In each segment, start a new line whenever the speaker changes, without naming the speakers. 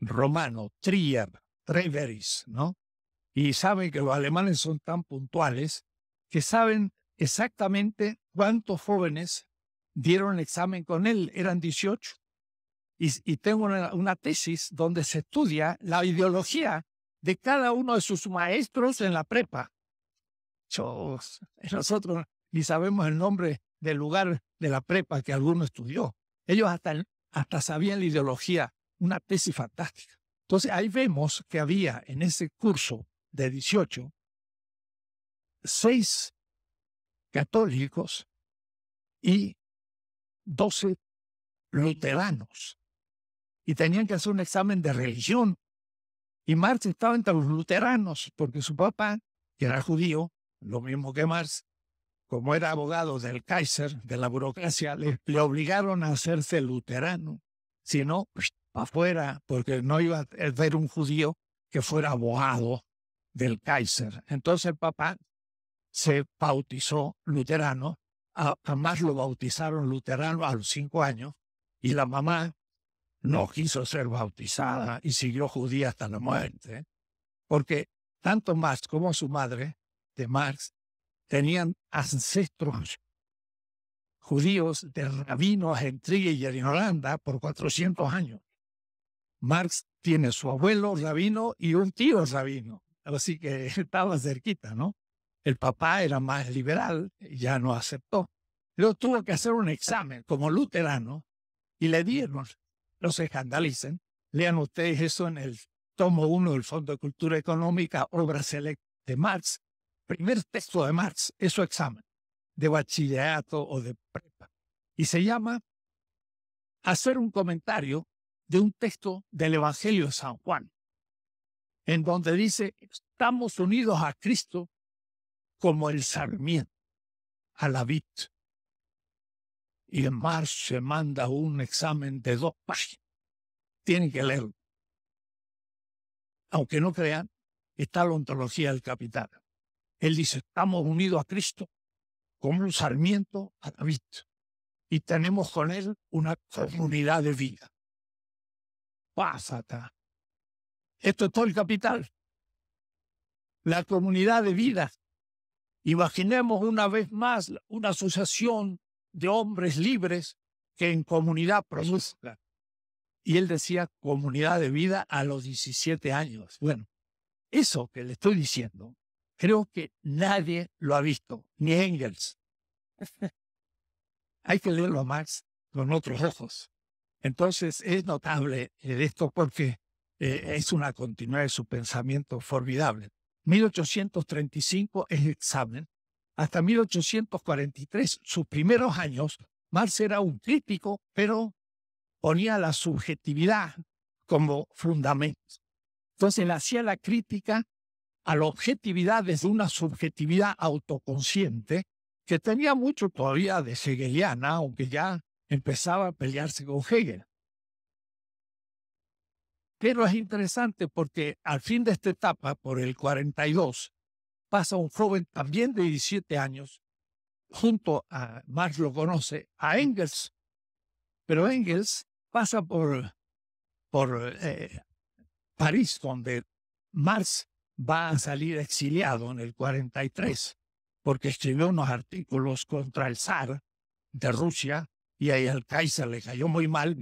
Romano, Trier, Treveris, ¿no? Y saben que los alemanes son tan puntuales que saben exactamente cuántos jóvenes dieron el examen con él. Eran 18. Y, tengo una, tesis donde se estudia la ideología de cada uno de sus maestros en la prepa. nosotros ni sabemos el nombre del lugar de la prepa que alguno estudió. Ellos hasta sabían la ideología una tesis fantástica. Entonces ahí vemos que había en ese curso de 18 seis católicos y 12 luteranos. Y tenían que hacer un examen de religión. Y Marx estaba entre los luteranos, porque su papá, que era judío, lo mismo que Marx, como era abogado del Kaiser, de la burocracia, le, le obligaron a hacerse luterano. Si no, afuera, porque no iba a e, ver un judío que fuera abogado del Kaiser. Entonces el papá se bautizó luterano, Jamás lo bautizaron luterano a los cinco años, y la mamá no quiso ser bautizada y siguió judía hasta la muerte, porque tanto Marx como su madre de Marx tenían ancestros judíos de rabinos en Trigue y en Holanda por 400 años. Marx tiene su abuelo rabino y un tío rabino, así que estaba cerquita, ¿no? El papá era más liberal, ya no aceptó. Luego tuvo que hacer un examen como luterano y le dieron, no se escandalicen, lean ustedes eso en el tomo 1 del Fondo de Cultura Económica, obra selecta de Marx, primer texto de Marx, es su examen de bachillerato o de prepa. Y se llama Hacer un comentario de un texto del Evangelio de San Juan, en donde dice, estamos unidos a Cristo como el sarmiento, a la vid. Y en marzo se manda un examen de dos páginas. Tienen que leerlo. Aunque no crean, está la ontología del capitán. Él dice, estamos unidos a Cristo como un sarmiento a la vid. Y tenemos con él una comunidad de vida pásata. Esto es todo el capital. La comunidad de vida. Imaginemos una vez más una asociación de hombres libres que en comunidad produzca. Y él decía comunidad de vida a los 17 años. Bueno, eso que le estoy diciendo, creo que nadie lo ha visto, ni Engels. Hay que leerlo a Marx con otros ojos. Entonces es notable eh, esto porque eh, es una continuidad de su pensamiento formidable. 1835 es examen. Hasta 1843, sus primeros años, Marx era un crítico, pero ponía la subjetividad como fundamento. Entonces le hacía la crítica a la objetividad desde una subjetividad autoconsciente que tenía mucho todavía de hegeliana, aunque ya empezaba a pelearse con Hegel. Pero es interesante porque al fin de esta etapa, por el 42, pasa un joven también de 17 años, junto a Marx lo conoce, a Engels. Pero Engels pasa por, por eh, París, donde Marx va a salir exiliado en el 43, porque escribió unos artículos contra el zar de Rusia y ahí al Kaiser le cayó muy mal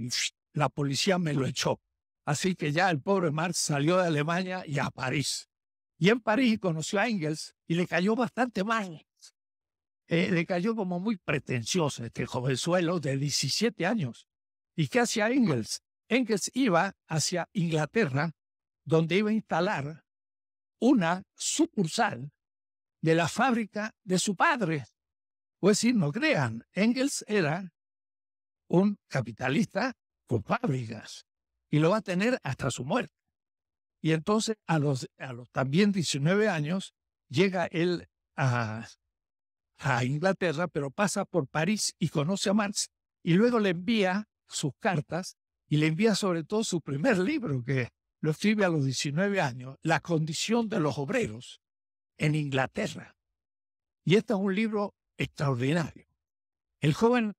la policía me lo echó. Así que ya el pobre Marx salió de Alemania y a París. Y en París conoció a Engels y le cayó bastante mal. Eh, le cayó como muy pretencioso este jovenzuelo de 17 años. ¿Y qué hacía Engels? Engels iba hacia Inglaterra, donde iba a instalar una sucursal de la fábrica de su padre. Pues si no crean, Engels era un capitalista con fábricas y lo va a tener hasta su muerte. Y entonces a los, a los también 19 años llega él a, a Inglaterra, pero pasa por París y conoce a Marx y luego le envía sus cartas y le envía sobre todo su primer libro que lo escribe a los 19 años, La condición de los obreros en Inglaterra. Y este es un libro extraordinario. El joven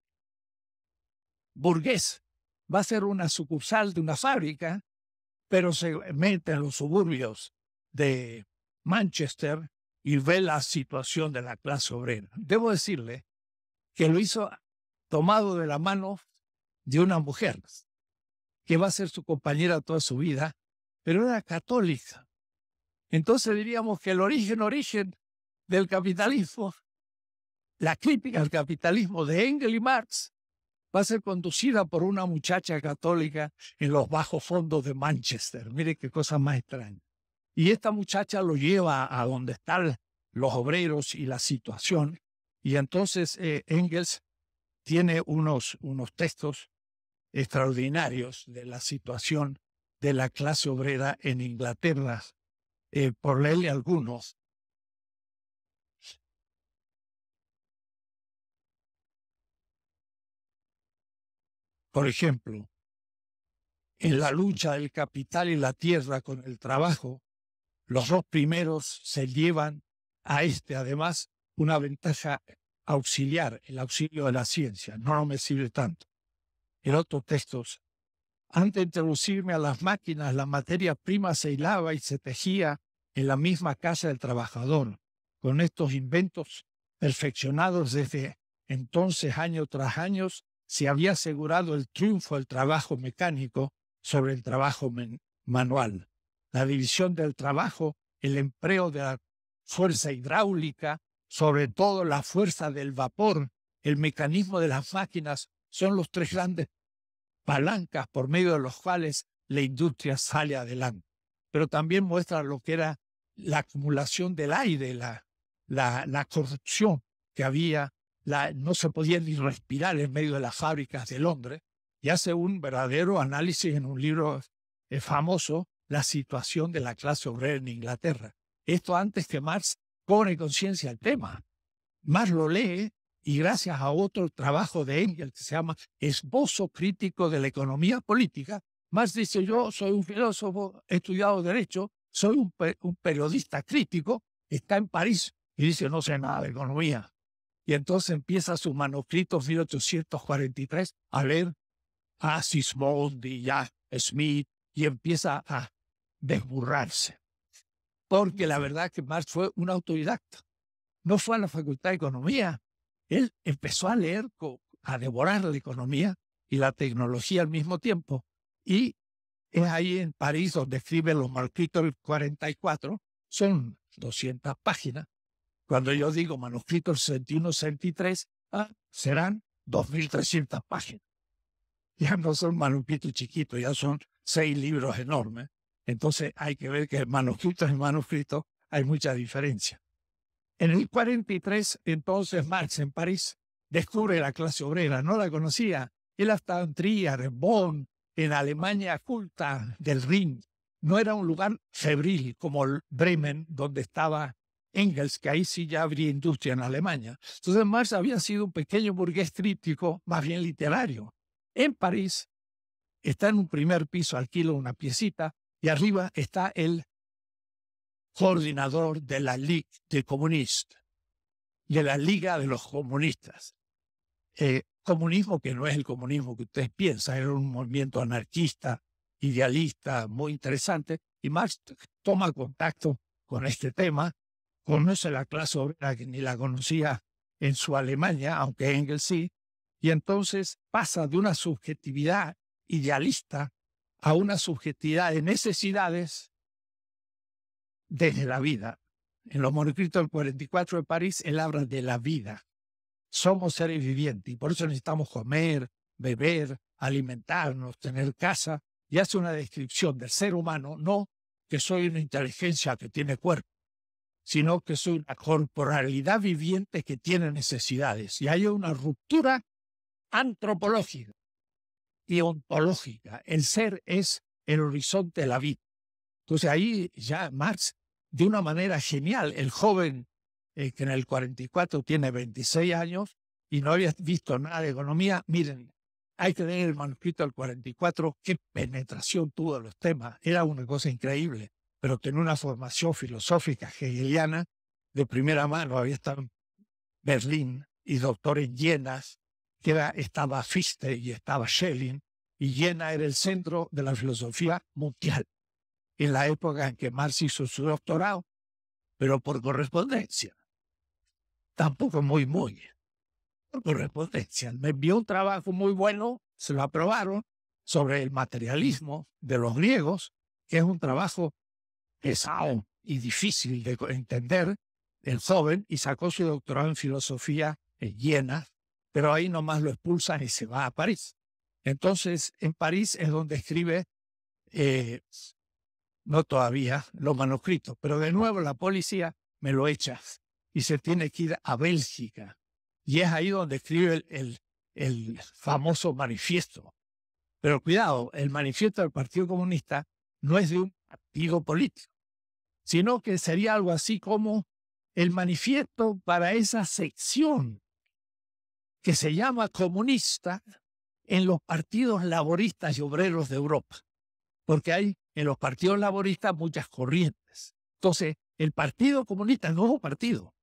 burgués. Va a ser una sucursal de una fábrica, pero se mete en los suburbios de Manchester y ve la situación de la clase obrera. Debo decirle que lo hizo tomado de la mano de una mujer que va a ser su compañera toda su vida, pero era católica. Entonces diríamos que el origen, origen del capitalismo, la crítica al capitalismo de Engel y Marx va a ser conducida por una muchacha católica en los bajos fondos de Manchester. Mire qué cosa más extraña. Y esta muchacha lo lleva a donde están los obreros y la situación. Y entonces eh, Engels tiene unos, unos textos extraordinarios de la situación de la clase obrera en Inglaterra. Eh, por leerle algunos, Por ejemplo, en la lucha del capital y la tierra con el trabajo, los dos primeros se llevan a este, además, una ventaja auxiliar, el auxilio de la ciencia. No, no me sirve tanto. En otros textos, antes de introducirme a las máquinas, la materia prima se hilaba y se tejía en la misma casa del trabajador. Con estos inventos perfeccionados desde entonces año tras año, se había asegurado el triunfo del trabajo mecánico sobre el trabajo manual. La división del trabajo, el empleo de la fuerza hidráulica, sobre todo la fuerza del vapor, el mecanismo de las máquinas, son los tres grandes palancas por medio de los cuales la industria sale adelante. Pero también muestra lo que era la acumulación del aire, la, la, la corrupción que había no se podía ni respirar en medio de las fábricas de Londres, y hace un verdadero análisis en un libro eh, famoso, La situación de la clase obrera en Inglaterra. Esto antes que Marx pone conciencia al tema. Marx lo lee y gracias a otro trabajo de Engels que se llama Esbozo Crítico de la Economía Política, Marx dice, yo soy un filósofo, he estudiado derecho, soy un periodista crítico, está en París y dice, no sé nada de economía, y entonces empieza su manuscrito 1843 a leer a Sismondi, a Smith, y empieza a desburrarse. Porque la verdad que Marx fue un autodidacta. No fue a la Facultad de Economía. Él empezó a leer, a devorar la economía y la tecnología al mismo tiempo. Y es ahí en París donde escribe los manuscritos del 44, son 200 páginas, cuando yo digo manuscrito 61, 63, ah, serán 2.300 páginas. Ya no son manuscritos chiquitos, ya son seis libros enormes. Entonces hay que ver que manuscritos y manuscritos hay mucha diferencia. En el 43, entonces Marx en París descubre la clase obrera, no la conocía. Él hasta en Trier, en Bonn, en Alemania culta del Rin. No era un lugar febril como Bremen, donde estaba Engels, que ahí sí ya habría industria en Alemania. Entonces Marx había sido un pequeño burgués tríptico, más bien literario. En París está en un primer piso, alquilo una piecita, y arriba está el coordinador de la Ligue de Comunistas, de la Liga de los Comunistas. Eh, comunismo que no es el comunismo que ustedes piensan, era un movimiento anarquista, idealista, muy interesante, y Marx toma contacto con este tema conoce la clase obrera que ni la conocía en su Alemania, aunque Engels sí, y entonces pasa de una subjetividad idealista a una subjetividad de necesidades desde la vida. En los manuscritos del 44 de París, él habla de la vida. Somos seres vivientes y por eso necesitamos comer, beber, alimentarnos, tener casa. Y hace una descripción del ser humano, no que soy una inteligencia que tiene cuerpo, sino que es una corporalidad viviente que tiene necesidades y hay una ruptura antropológica y ontológica. El ser es el horizonte de la vida. Entonces ahí ya Marx, de una manera genial, el joven eh, que en el 44 tiene 26 años y no había visto nada de economía, miren, hay que leer el manuscrito del 44, qué penetración tuvo los temas, era una cosa increíble pero tenía una formación filosófica hegeliana de primera mano. Había estado en Berlín y doctores Llenas, que estaba Fichte y estaba Schelling, y Jena era el centro de la filosofía mundial en la época en que Marx hizo su doctorado, pero por correspondencia. Tampoco muy, muy. Por correspondencia. Me envió un trabajo muy bueno, se lo aprobaron, sobre el materialismo de los griegos, que es un trabajo pesado y difícil de entender, el joven, y sacó su doctorado en filosofía en eh, Liena, pero ahí nomás lo expulsan y se va a París. Entonces, en París es donde escribe, eh, no todavía, los manuscritos, pero de nuevo la policía me lo echa y se tiene que ir a Bélgica. Y es ahí donde escribe el, el famoso manifiesto. Pero cuidado, el manifiesto del Partido Comunista no es de un partido político sino que sería algo así como el manifiesto para esa sección que se llama comunista en los partidos laboristas y obreros de Europa, porque hay en los partidos laboristas muchas corrientes. Entonces, el Partido Comunista el nuevo partido,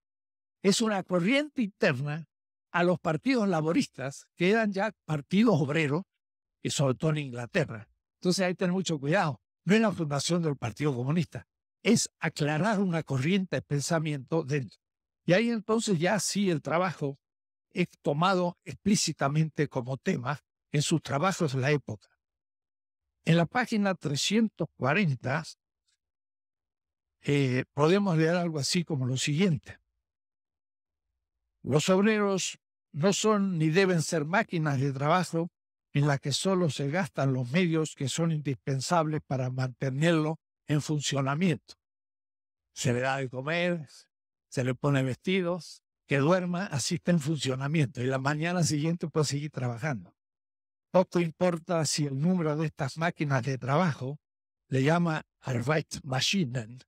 es una corriente interna a los partidos laboristas, que eran ya partidos obreros, y sobre todo en Inglaterra. Entonces hay que tener mucho cuidado. No es la fundación del Partido Comunista, es aclarar una corriente de pensamiento dentro. Y ahí entonces ya sí el trabajo es tomado explícitamente como tema en sus trabajos de la época. En la página 340 eh, podemos leer algo así como lo siguiente. Los obreros no son ni deben ser máquinas de trabajo en las que solo se gastan los medios que son indispensables para mantenerlo en funcionamiento. Se le da de comer, se le pone vestidos, que duerma, así está en funcionamiento y la mañana siguiente puede seguir trabajando. Poco importa si el número de estas máquinas de trabajo le llama Arbeitsmaschinen,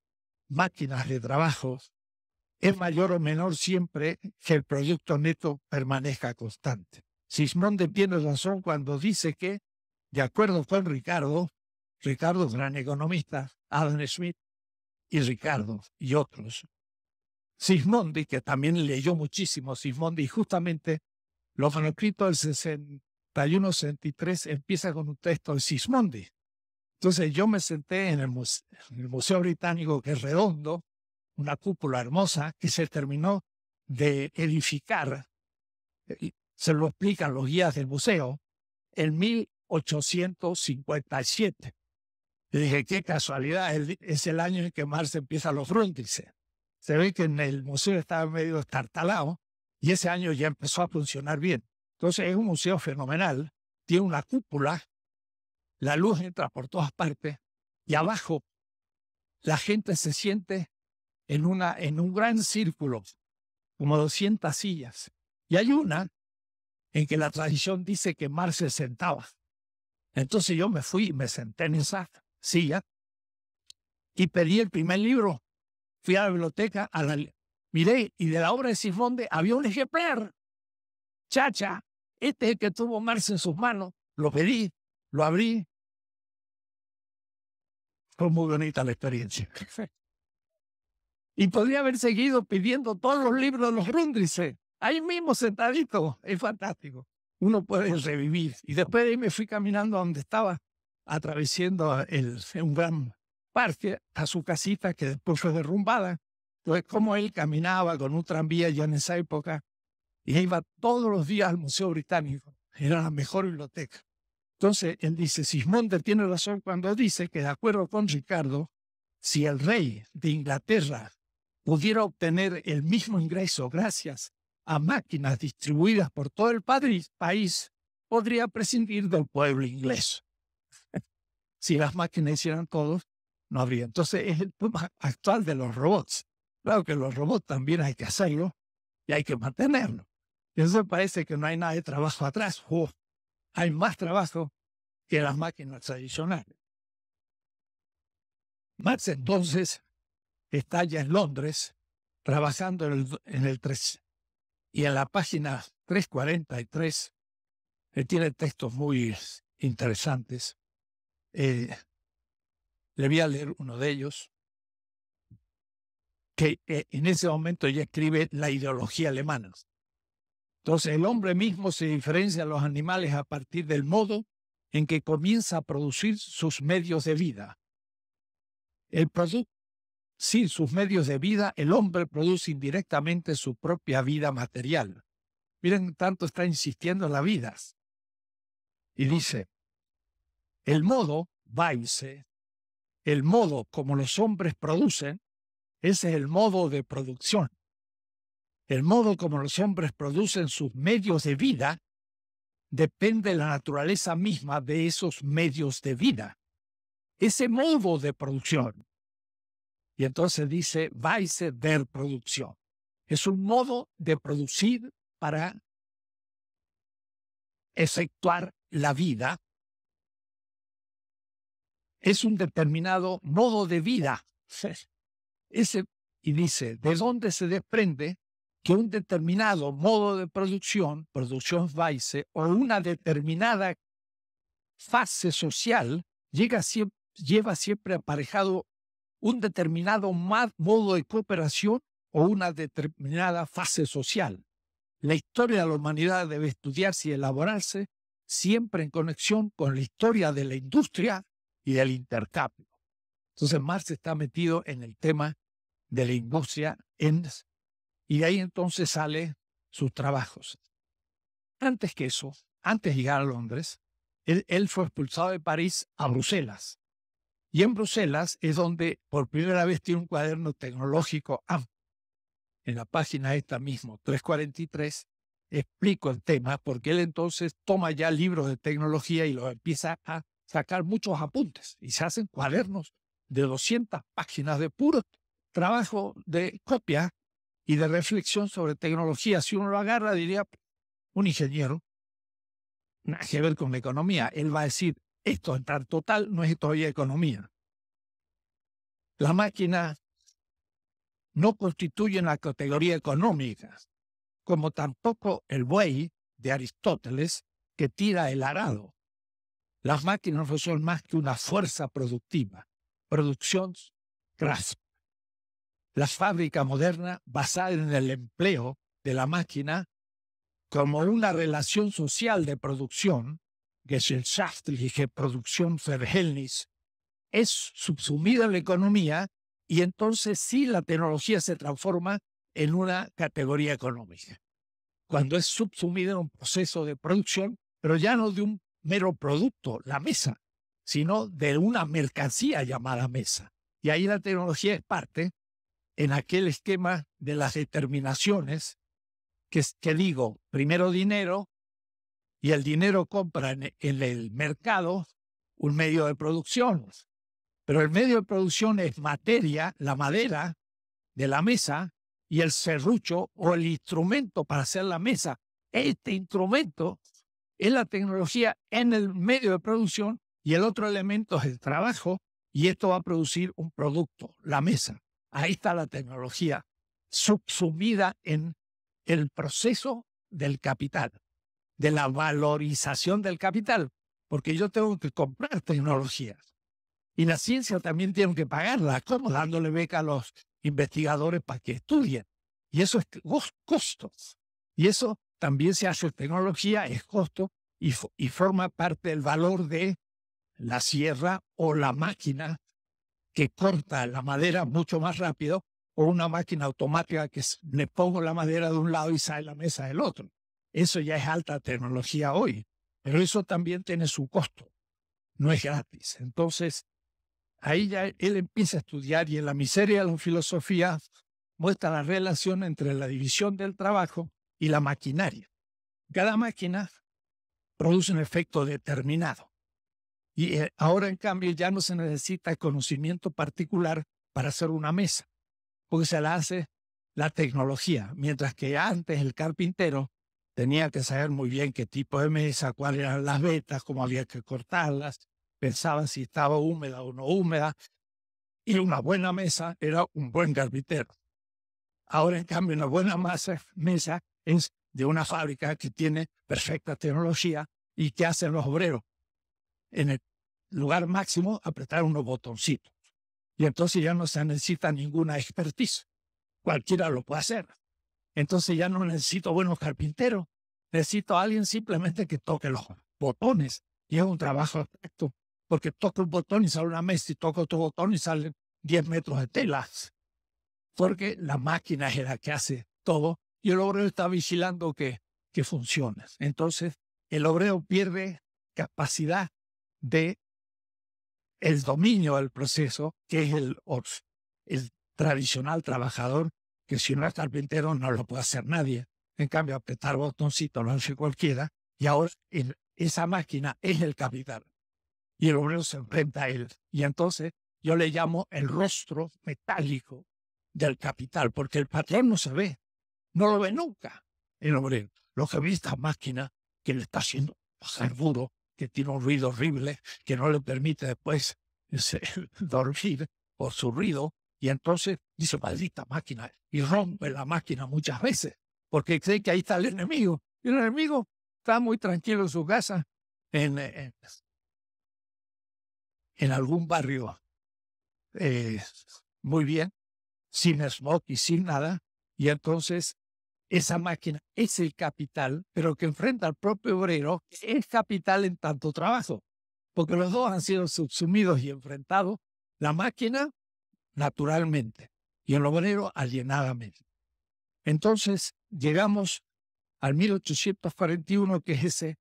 máquinas de trabajo, es mayor o menor siempre que el producto neto permanezca constante. Sismondi tiene razón cuando dice que, de acuerdo con Ricardo, Ricardo, gran economista, Adam Smith y Ricardo y otros. Sismondi, que también leyó muchísimo Sismondi, y justamente los manuscritos del 61-63 empieza con un texto de Sismondi. Entonces yo me senté en el, museo, en el Museo Británico, que es redondo, una cúpula hermosa, que se terminó de edificar, se lo explican los guías del museo, en 1857. Y dije, qué casualidad, es el año en que Marx empieza los frontices. Se ve que en el museo estaba medio estartalado y ese año ya empezó a funcionar bien. Entonces es un museo fenomenal, tiene una cúpula, la luz entra por todas partes y abajo la gente se siente en, una, en un gran círculo, como 200 sillas. Y hay una en que la tradición dice que Marx se sentaba. Entonces yo me fui y me senté en esa silla y pedí el primer libro. Fui a la biblioteca, a miré, y de la obra de Sifonde había un ejemplar. Chacha, este
es el que tuvo Marx en sus manos. Lo pedí, lo abrí.
Fue muy bonita la experiencia. y podría haber seguido pidiendo todos los libros de los Brundrises. Ahí mismo sentadito. Es fantástico. Uno puede revivir. Y después de ahí me fui caminando a donde estaba atravesando el, un gran parque a su casita que después pues, fue derrumbada. Entonces, como él caminaba con un tranvía ya en esa época y iba todos los días al Museo Británico. Era la mejor biblioteca. Entonces, él dice, Sismondel tiene razón cuando dice que, de acuerdo con Ricardo, si el rey de Inglaterra pudiera obtener el mismo ingreso gracias a máquinas distribuidas por todo el país, podría prescindir del pueblo inglés. Si las máquinas hicieran todo, no habría. Entonces es el tema actual de los robots. Claro que los robots también hay que hacerlo y hay que mantenerlo. Y eso parece que no hay nada de trabajo atrás. ¡Oh! hay más trabajo que las máquinas tradicionales. Max, entonces está ya en Londres trabajando en el, en 3. Y en la página 343 él eh, tiene textos muy interesantes eh, le voy a leer uno de ellos, que eh, en ese momento ya escribe la ideología alemana. Entonces, el hombre mismo se diferencia a los animales a partir del modo en que comienza a producir sus medios de vida. El producto, sin sus medios de vida, el hombre produce indirectamente su propia vida material. Miren, tanto está insistiendo en la vida. Y dice, el modo, Vice, el modo como los hombres producen, ese es el modo de producción. El modo como los hombres producen sus medios de vida depende de la naturaleza misma de esos medios de vida. Ese modo de producción. Y entonces dice, vaice der Producción. Es un modo de producir para efectuar la vida es un determinado modo de vida. Ese, y dice, ¿de dónde se desprende que un determinado modo de producción, producción vice, o una determinada fase social, llega lleva siempre aparejado un determinado modo de cooperación o una determinada fase social? La historia de la humanidad debe estudiarse y elaborarse siempre en conexión con la historia de la industria y del intercambio. Entonces Marx está metido en el tema de la industria y de ahí entonces sale sus trabajos. Antes que eso, antes de llegar a Londres, él, fue expulsado de París a Bruselas. Y en Bruselas es donde por primera vez tiene un cuaderno tecnológico En la página esta mismo, 343, explico el tema, porque él entonces toma ya libros de tecnología y los empieza a sacar muchos apuntes y se hacen cuadernos de 200 páginas de puro trabajo de copia y de reflexión sobre tecnología. Si uno lo agarra, diría, un ingeniero, nada que ver con la economía. Él va a decir, esto en total no es de economía. Las máquinas no constituyen la categoría económica, como tampoco el buey de Aristóteles que tira el arado. Las máquinas no son más que una fuerza productiva, producción grasa. La fábrica moderna basada en el empleo de la máquina como una relación social de producción, es Gesellschaftliche Produktion es subsumida en la economía y entonces sí la tecnología se transforma en una categoría económica. Cuando es subsumida en un proceso de producción, pero ya no de un mero producto, la mesa, sino de una mercancía llamada mesa. Y ahí la tecnología es parte en aquel esquema de las determinaciones que, que digo, primero dinero, y el dinero compra en, el mercado un medio de producción. Pero el medio de producción es materia, la madera de la mesa, y el serrucho o el instrumento para hacer la mesa. Este instrumento es la tecnología en el medio de producción y el otro elemento es el trabajo y esto va a producir un producto, la mesa. Ahí está la tecnología subsumida en el proceso del capital, de la valorización del capital, porque yo tengo que comprar tecnologías. Y la ciencia también tiene que pagarla, como dándole beca a los investigadores para que estudien. Y eso es costos. Y eso también se hace tecnología, es costo y, forma parte del valor de la sierra o la máquina que corta la madera mucho más rápido o una máquina automática que le pongo la madera de un lado y sale la mesa del otro. Eso ya es alta tecnología hoy, pero eso también tiene su costo, no es gratis. Entonces, ahí ya él empieza a estudiar y en la miseria de la filosofía muestra la relación entre la división del trabajo y la maquinaria. Cada máquina produce un efecto determinado. Y eh, ahora, en cambio, ya no se necesita conocimiento particular para hacer una mesa, porque se la hace la tecnología, mientras que antes el carpintero tenía que saber muy bien qué tipo de mesa, cuáles eran las vetas, cómo había que cortarlas, pensaban si estaba húmeda o no húmeda, y una buena mesa era un buen carpintero. Ahora, en cambio, una buena mesa es de una fábrica que tiene perfecta tecnología y que hacen los obreros. En el lugar máximo, apretar unos botoncitos. Y entonces ya no se necesita ninguna expertise. Cualquiera lo puede hacer. Entonces ya no necesito buenos carpinteros. Necesito a alguien simplemente que toque los botones. Y es un trabajo perfecto Porque toca un botón y sale una mesa y toca otro botón y salen 10 metros de telas. Porque la máquina es la que hace todo y el obrero está vigilando que, que funcione. Entonces, el obrero pierde capacidad de el dominio del proceso, que es el, el tradicional trabajador, que si no es carpintero no lo puede hacer nadie. En cambio, apretar botoncito lo hace cualquiera, y ahora esa máquina es el capital. Y el obrero se enfrenta a él. Y entonces yo le llamo el rostro metálico del capital, porque el patrón no se ve, no lo ve nunca el hombre. Lo que ve esta máquina que le está haciendo pasar duro, que tiene un ruido horrible, que no le permite después dormir por su ruido, y entonces dice, maldita máquina, y rompe la máquina muchas veces, porque cree que ahí está el enemigo. Y el enemigo está muy tranquilo en su casa, en, en, algún barrio eh, muy bien, sin smoke y sin nada, y entonces esa máquina es el capital, pero que enfrenta al propio obrero es capital en tanto trabajo, porque los dos han sido subsumidos y enfrentados, la máquina naturalmente y el obrero alienadamente. Entonces llegamos al 1841, que es ese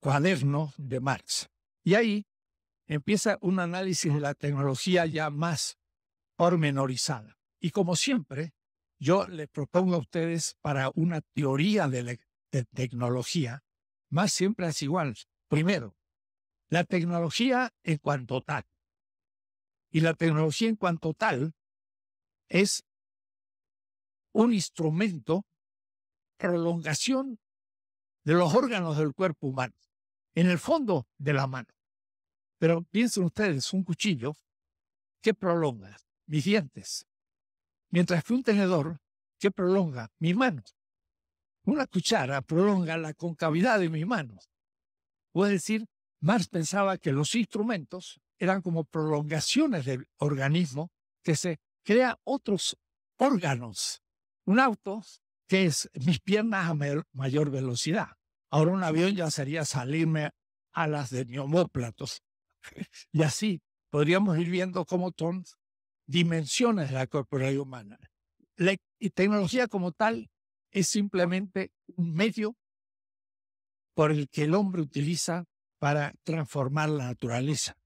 cuaderno de Marx. Y ahí empieza un análisis de la tecnología ya más pormenorizada. Y como siempre, yo les propongo a ustedes para una teoría e, de, tecnología, más siempre es igual. Primero, la tecnología en cuanto tal. Y la tecnología en cuanto tal es un instrumento, prolongación de los órganos del cuerpo humano, en el fondo de la mano. Pero piensen ustedes, un cuchillo que prolonga mis dientes, Mientras que un tenedor que prolonga mis manos. Una cuchara prolonga la concavidad de mis manos. Puede decir, Marx pensaba que los instrumentos eran como prolongaciones del organismo que se crea otros órganos. Un auto que es mis piernas a mayor velocidad. Ahora un avión ya sería salirme a las de mi y así podríamos ir viendo cómo Tom dimensiones de la corporalidad humana. La tecnología como tal es simplemente un medio por el que el hombre utiliza para transformar la naturaleza.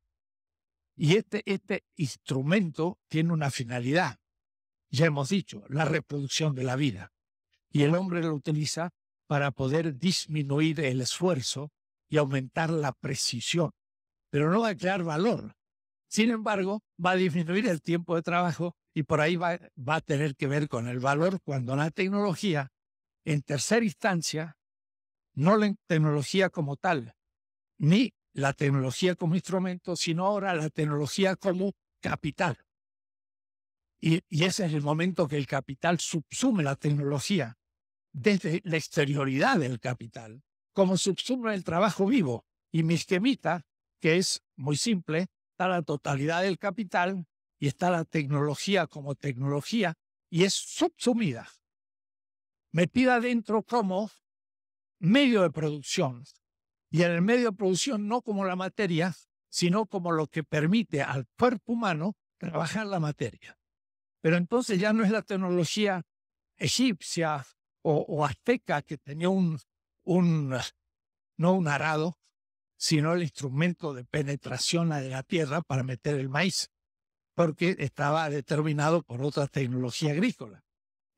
Y este, este instrumento tiene una finalidad, ya hemos dicho, la reproducción de la vida. Y el hombre lo utiliza para poder disminuir el esfuerzo y aumentar la precisión, pero no va a crear valor, sin embargo, va a disminuir el tiempo de trabajo y por ahí va, a tener que ver con el valor cuando la tecnología, en tercera instancia, no la tecnología como tal, ni la tecnología como instrumento, sino ahora la tecnología como capital. Y, y, ese es el momento que el capital subsume la tecnología desde la exterioridad del capital, como subsume el trabajo vivo. Y mi esquemita, que es muy simple, está la totalidad del capital y está la tecnología como tecnología y es subsumida, metida dentro como medio de producción y en el medio de producción no como la materia, sino como lo que permite al cuerpo humano trabajar la materia. Pero entonces ya no es la tecnología egipcia o, o azteca que tenía un, un, no un arado, sino el instrumento de penetración a la tierra para meter el maíz, porque estaba determinado por otra tecnología agrícola.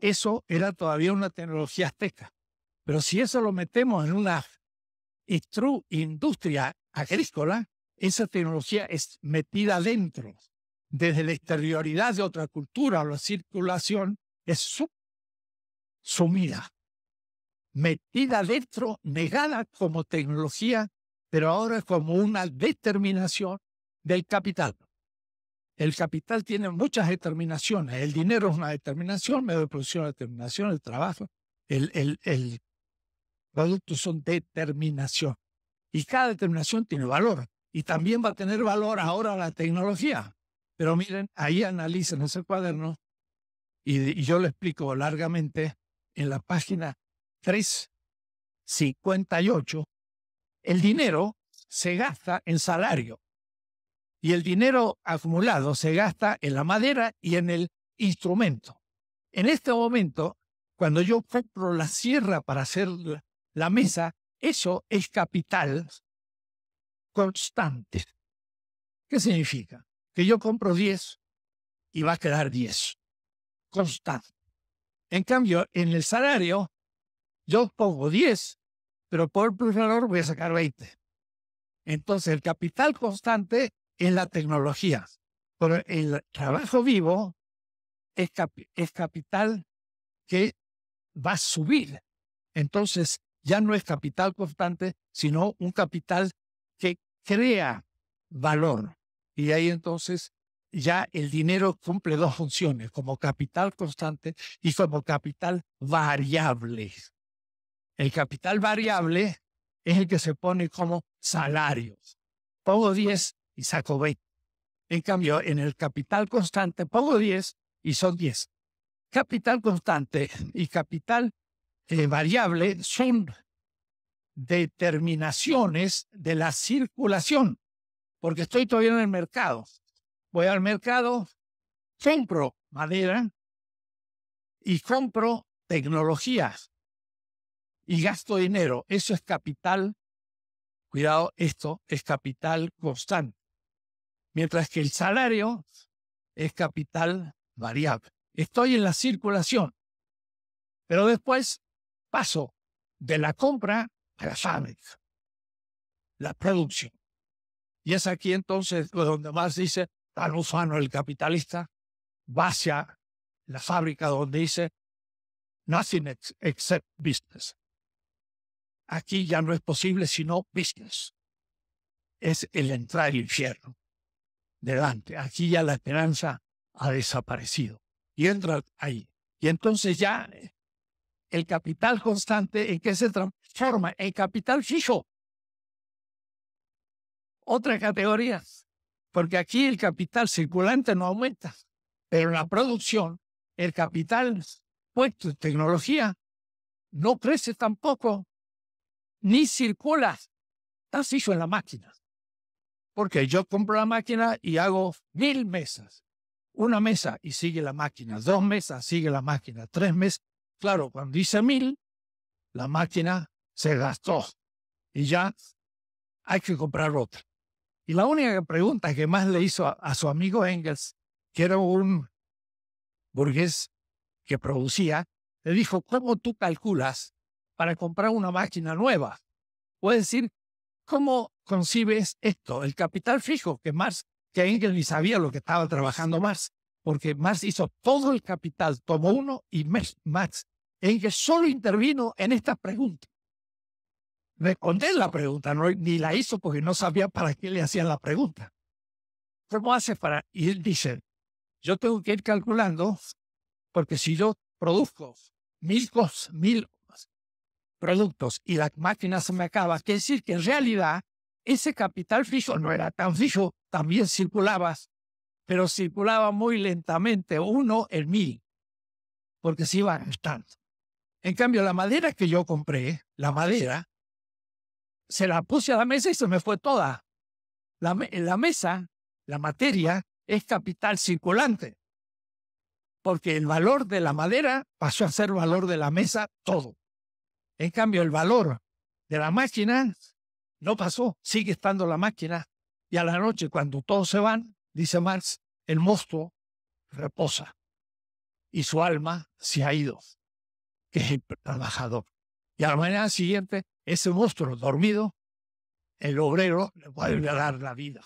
Eso era todavía una tecnología azteca. Pero si eso lo metemos en una industria agrícola, esa tecnología es metida dentro. Desde la exterioridad de otra cultura o la circulación es sumida, metida dentro, negada como tecnología pero ahora es como una determinación del capital. El capital tiene muchas determinaciones. El dinero es una determinación, medio de producción es una determinación, el trabajo, el, el, producto son determinación. Y cada determinación tiene valor. Y también va a tener valor ahora la tecnología. Pero miren, ahí analizan ese cuaderno y, y yo lo explico largamente en la página 358 el dinero se gasta en salario y el dinero acumulado se gasta en la madera y en el instrumento. En este momento, cuando yo compro la sierra para hacer la mesa, eso es capital constante. ¿Qué significa? Que yo compro 10 y va a quedar 10. Constante. En cambio, en el salario, yo pongo 10 pero por valor voy a sacar 20. Entonces, el capital constante es la tecnología, pero el trabajo vivo es, es capital que va a subir. Entonces, ya no es capital constante, sino un capital que crea valor. Y ahí entonces ya el dinero cumple dos funciones, como capital constante y como capital variable. El capital variable es el que se pone como salarios. Pongo 10 y saco 20. En cambio, en el capital constante pongo 10 y son 10. Capital constante y capital eh, variable son determinaciones de la circulación, porque estoy todavía en el mercado. Voy al mercado, compro madera y compro tecnologías y gasto dinero. Eso es capital. Cuidado, esto es capital constante. Mientras que el salario es capital variable. Estoy en la circulación. Pero después paso de la compra a la fábrica, la producción. Y es aquí entonces donde más dice, tan ufano el capitalista, va hacia la fábrica donde dice, nothing except business. Aquí ya no es posible sino business. Es el entrar al infierno. Delante. Aquí ya la esperanza ha desaparecido. Y entra ahí. Y entonces ya eh, el capital constante en qué se transforma en capital fijo. Otra categoría, porque aquí el capital circulante no aumenta, pero la producción, el capital puesto en tecnología no crece tampoco, ni circulas. Estás hizo en la máquina. Porque yo compro la máquina y hago mil mesas. Una mesa y sigue la máquina. Dos mesas, sigue la máquina. Tres mesas. Claro, cuando hice mil, la máquina se gastó. Y ya hay que comprar otra. Y la única pregunta que más le hizo a, a su amigo Engels, que era un burgués que producía, le dijo, ¿cómo tú calculas para comprar una máquina nueva. Puede decir, ¿cómo concibes esto? El capital fijo, que Marx, que Engels ni sabía lo que estaba trabajando Marx, porque Marx hizo todo el capital, tomó uno y Marx, Engels solo intervino en esta pregunta. Responder la pregunta, ni la hizo porque no sabía para qué le hacían la pregunta. ¿Cómo hace para? Y él dice, yo tengo que ir calculando, porque si yo produzco mil, cosas, mil productos y las máquinas se me acaban. Quiere decir que en realidad ese capital fijo no era tan fijo, también circulaba, pero circulaba muy lentamente, uno en mil, porque se iba gastando. En cambio, la madera que yo compré, la madera, se la puse a la mesa y se me fue toda. La, la mesa, la materia, es capital circulante, porque el valor de la madera pasó a ser valor de la mesa todo. En cambio, el valor de la máquina no pasó, sigue estando la máquina. Y a la noche, cuando todos se van, dice Marx, el monstruo reposa y su alma se ha ido, que es el trabajador. Y a la mañana siguiente, ese monstruo dormido, el obrero le vuelve a dar la vida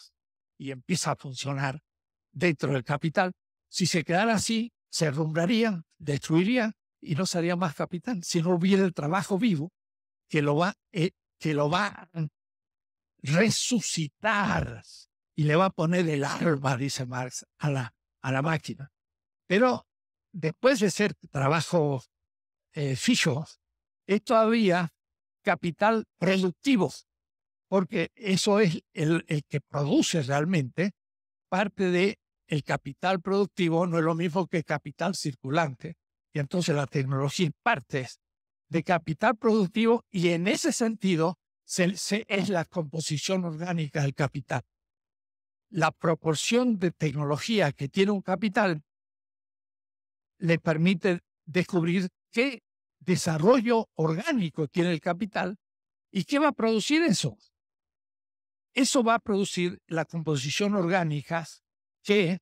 y empieza a funcionar dentro del capital. Si se quedara así, se arrumbraría, destruiría y no sería más capitán si no hubiera el trabajo vivo que lo va, eh, que lo va a resucitar y le va a poner el alma, dice Marx, a la, a la máquina. Pero después de ser trabajo eh, fijo, es todavía capital productivo, porque eso es el, el que produce realmente parte de el capital productivo no es lo mismo que capital circulante, y entonces la tecnología es parte de capital productivo y en ese sentido es la composición orgánica del capital. La proporción de tecnología que tiene un capital le permite descubrir qué desarrollo orgánico tiene el capital y qué va a producir eso. Eso va a producir la composición orgánica que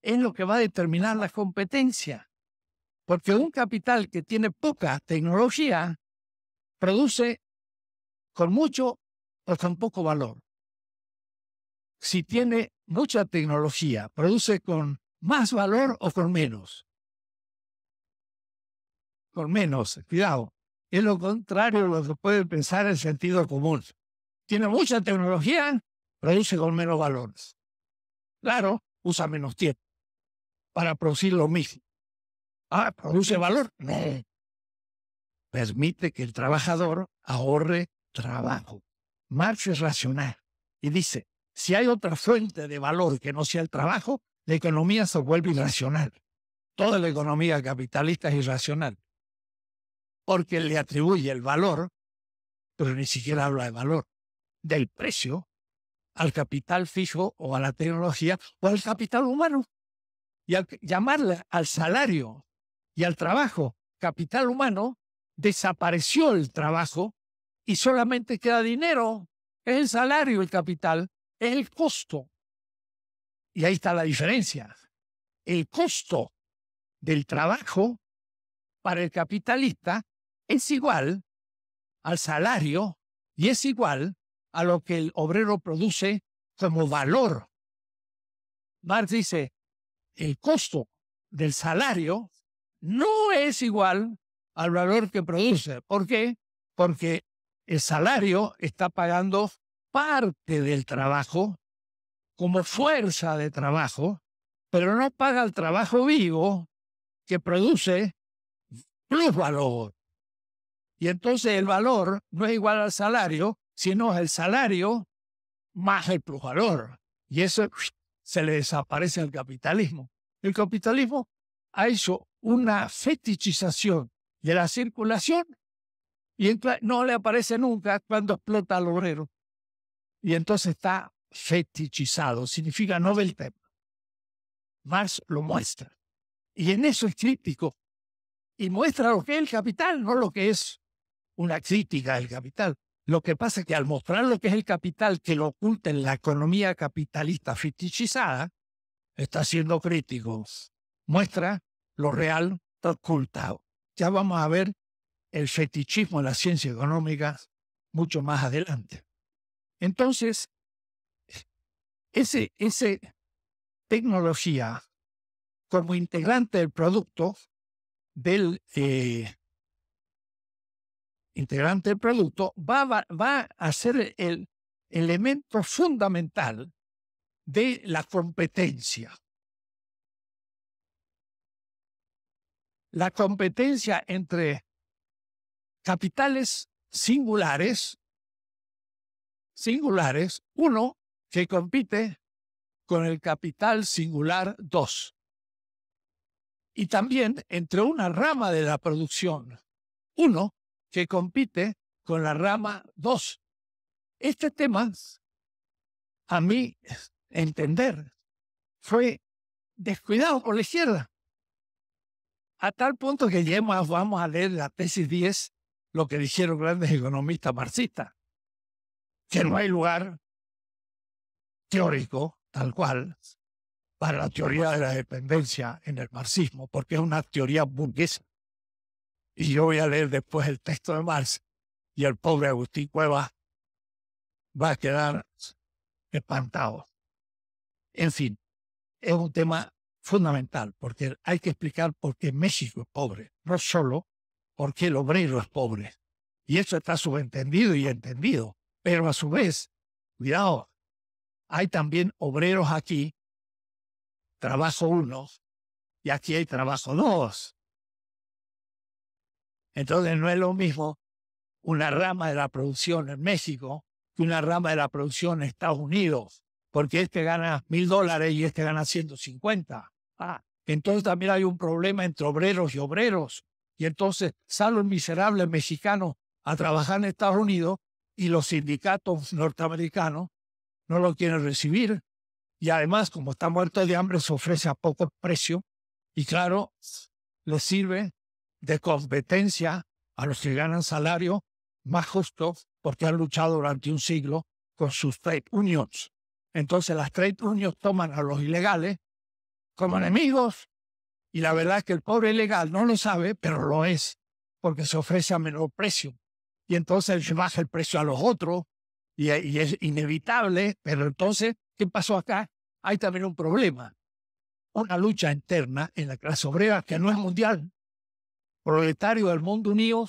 es lo que va a determinar la competencia. Porque un capital que tiene poca tecnología produce con mucho
o con poco valor. Si tiene mucha tecnología, produce
con más valor o con menos. Con menos, cuidado. Es lo contrario de lo que puede pensar el sentido común. Tiene mucha tecnología, produce con menos valores. Claro, usa menos tiempo para producir lo mismo. Ah, produce valor. No. Permite que el trabajador ahorre trabajo. Marx es racional y dice, si hay otra fuente de valor que no sea el trabajo, la economía se vuelve irracional. Toda la economía capitalista es irracional. Porque le atribuye el valor, pero ni siquiera habla de valor, del precio al capital fijo o a la tecnología o al capital humano. Y al llamarle al salario y al trabajo, capital humano, desapareció el trabajo y solamente queda dinero. Es el salario, el capital, es el costo. Y ahí está la diferencia. El costo del trabajo para el capitalista es igual al salario y es igual a lo que el obrero produce como valor. Marx dice, el costo del salario no es igual al valor que produce. ¿Por qué? Porque el salario está pagando parte del trabajo como fuerza de trabajo, pero no paga el trabajo vivo que produce plusvalor. Y entonces el valor no es igual al salario, sino el salario más el plusvalor. Y eso se le desaparece al capitalismo. El capitalismo ha hecho una fetichización de la circulación y no le aparece nunca cuando explota al obrero. Y entonces está fetichizado, significa no ve el tema. Marx lo muestra. Y en eso es crítico. Y muestra lo que es el capital, no lo que es una crítica del capital. Lo que pasa es que al mostrar lo que es el capital que lo oculta en la economía capitalista fetichizada, está siendo crítico. Muestra lo real está ocultado. Ya vamos a ver el fetichismo de las ciencias económicas mucho más adelante. Entonces, esa
tecnología
como integrante del producto del eh, integrante del producto va a ser el elemento fundamental de la competencia.
la competencia entre capitales singulares,
singulares, uno que compite con el capital singular dos Y también entre una rama de la producción, uno que compite con la rama dos Este tema, a mi entender, fue descuidado por la izquierda. A tal punto que ya vamos a leer la tesis 10, lo que dijeron grandes economistas marxistas, que no hay lugar teórico, tal cual, para la teoría de la dependencia en el marxismo, porque es una teoría burguesa. Y yo voy a leer después el texto de Marx y el pobre Agustín Cuevas va a quedar espantado. En fin, es un tema fundamental, porque hay que explicar por qué México es pobre, no solo porque el obrero es pobre. Y eso está subentendido y entendido. Pero a su vez, cuidado, hay también obreros aquí, trabajo uno, y aquí hay trabajo dos. Entonces no es lo mismo una rama de la producción en México que una rama de la producción en Estados Unidos, porque este gana mil dólares y este gana 150. Ah, entonces también hay un problema entre obreros y obreros. Y entonces sale un miserable mexicano a trabajar en Estados Unidos y los sindicatos norteamericanos no lo quieren recibir. Y además, como está muerto de hambre, se ofrece a poco precio. Y claro, le sirve de competencia a los que ganan salario más justo porque han luchado durante un siglo con sus trade unions. Entonces las trade unions toman a los ilegales como enemigos. Y la verdad es que el pobre legal, no lo sabe, pero lo es, porque se ofrece a menor precio. Y entonces baja el precio a los otros y, es inevitable. Pero entonces, ¿qué pasó acá? Hay también un problema, una lucha interna en la clase obrera que no es mundial. Proletario del mundo unido,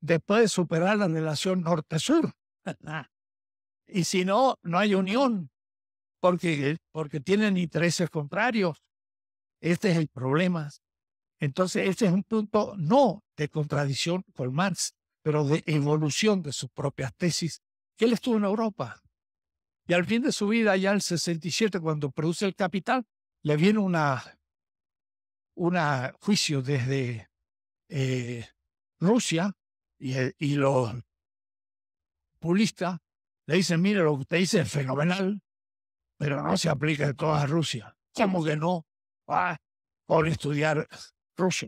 después de superar la relación norte-sur. y si no, no hay unión porque, porque tienen intereses contrarios. Este es el problema. Entonces, este es un punto no de contradicción con Marx, pero de evolución de sus propias tesis, que él estuvo en Europa. Y al fin de su vida, ya en el 67, cuando produce el capital, le viene un una juicio desde eh, Rusia y, eh, y los populistas le dicen, mire, lo que usted dice es fenomenal, pero no se aplica en toda Rusia. ¿Cómo que no? Ah, por estudiar ruso.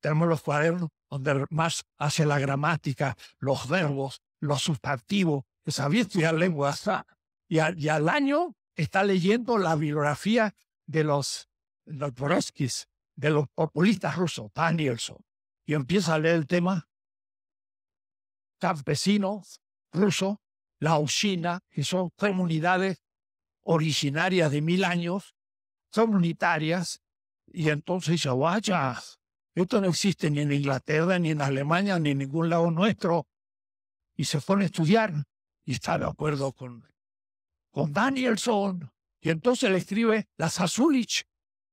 Tenemos los cuadernos donde más hace la gramática, los verbos, los sustantivos, que sabía estudiar lengua. Y, al año está leyendo la biografía de los Novoroskis, de los populistas rusos, Danielson. Y empieza a leer el tema Campesinos, rusos, la usina, que son comunidades originarias de mil años, son unitarias, y entonces ya vaya, esto no existe ni en Inglaterra, ni en Alemania, ni en ningún lado nuestro. Y se fueron a estudiar y está de acuerdo con, con Danielson. Y entonces le escribe la Azulich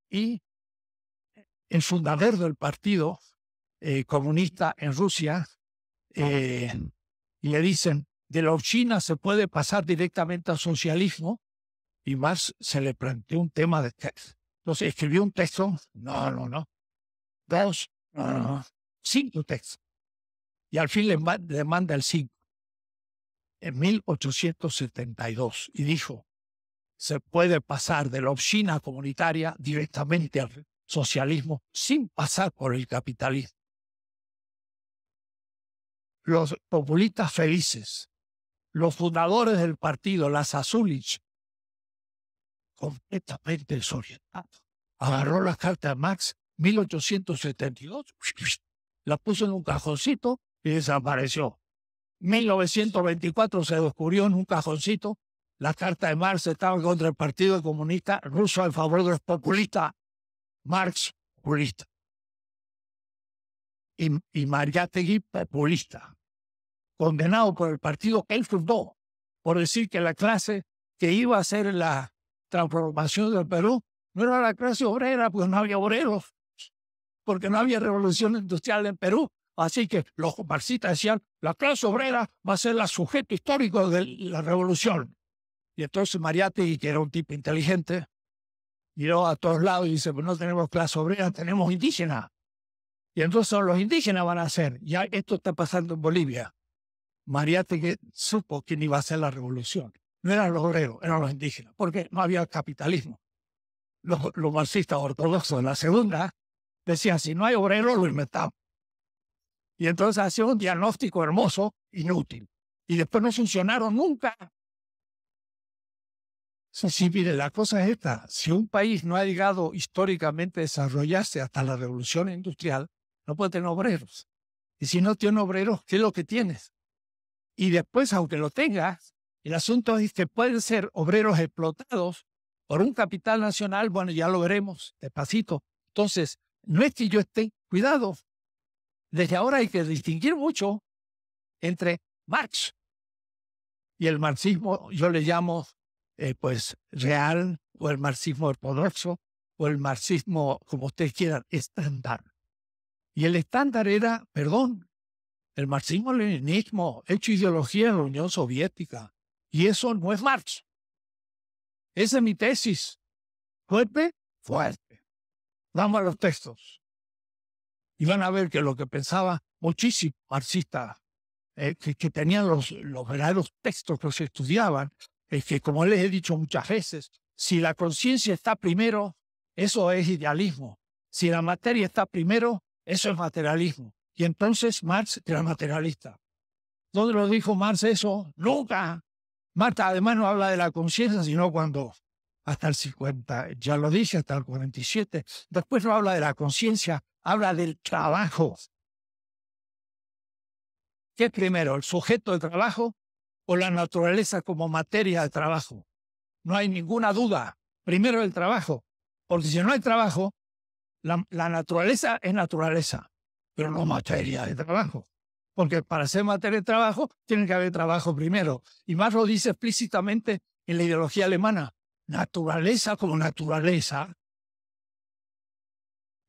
y el fundador del partido eh, comunista en Rusia, eh, y le dicen, de la China se puede pasar directamente al socialismo y más se le planteó un tema de texto. Entonces, escribió un texto, no, no, no. Dos, no, no, Cinco textos. Y al fin le, manda el cinco. En 1872. Y dijo, se puede pasar de la oficina comunitaria directamente al socialismo sin pasar por el capitalismo. Los populistas felices, los fundadores del partido, las Azulich, completamente desorientado. Agarró la carta de Marx, 1872, la puso en un cajoncito y desapareció. 1924 se descubrió en un cajoncito la carta de Marx estaba contra el Partido Comunista Ruso en favor de los populistas. Marx, populista. Y, y populista. Condenado por el partido que él fundó por decir que la clase que iba a ser la transformación del Perú no era la clase obrera, pues no había obreros, porque no había revolución industrial en Perú. Así que los marxistas decían, la clase obrera va a ser la sujeto histórico de la revolución. Y entonces Mariate que era un tipo inteligente, miró a todos lados y dice, pues no tenemos clase obrera, tenemos indígena. Y entonces los indígenas van a hacer, ya esto está pasando en Bolivia. Mariate que supo quién iba a ser la revolución no eran los obreros, eran los indígenas, porque no había capitalismo. Los, marxistas ortodoxos en la segunda decían, si no hay obreros, lo inventamos. Y entonces hacía un diagnóstico hermoso, inútil. Y después no funcionaron nunca. Sí, mire, la cosa es esta. Si un país no ha llegado históricamente a desarrollarse hasta la revolución industrial, no puede tener obreros. Y si no tiene obreros, ¿qué es lo que tienes? Y después, aunque lo tengas, el asunto es que pueden ser obreros explotados por un capital nacional, bueno, ya lo veremos despacito. Entonces, no es que yo esté, cuidado, desde ahora hay que distinguir mucho entre Marx y el marxismo, yo le llamo eh, pues real o el marxismo ortodoxo o el marxismo, como ustedes quieran, estándar. Y el estándar era, perdón, el marxismo-leninismo, hecho ideología en la Unión Soviética, y eso no es Marx. Esa es mi tesis. Fuerte, fuerte. Vamos a los textos. Y van a ver que lo que pensaba muchísimo marxista, eh, que, que, tenían los, los verdaderos textos que se estudiaban, es que, como les he dicho muchas veces, si la conciencia está primero, eso es idealismo. Si la materia está primero, eso es materialismo. Y entonces Marx era materialista. ¿Dónde lo dijo Marx eso? Nunca. Marta además no habla de la conciencia, sino cuando hasta el 50, ya lo dice, hasta el 47. Después no habla de la conciencia, habla del trabajo. ¿Qué es primero, el sujeto de trabajo o la naturaleza como materia de trabajo? No hay ninguna duda. Primero el trabajo, porque si no hay trabajo, la naturaleza es naturaleza, pero no materia de trabajo porque para hacer materia de trabajo tiene que haber trabajo primero. Y Marx lo dice explícitamente en la ideología alemana, naturaleza como naturaleza.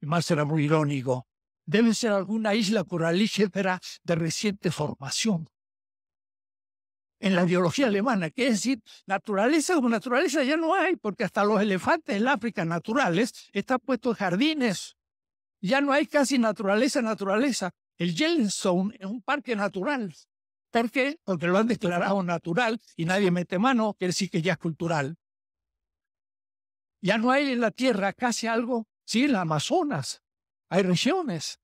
Y Marx será muy irónico. Debe ser alguna isla coralígera de reciente formación. En la ideología alemana, ¿Qué es decir, naturaleza como naturaleza ya no hay, porque hasta los elefantes en África naturales están puestos en jardines. Ya no hay casi naturaleza, naturaleza. El Yellowstone es un parque natural. ¿Por qué? Porque lo han declarado natural y nadie mete mano, quiere decir que ya es cultural. Ya no hay en la tierra casi algo, sí, en la Amazonas, hay regiones.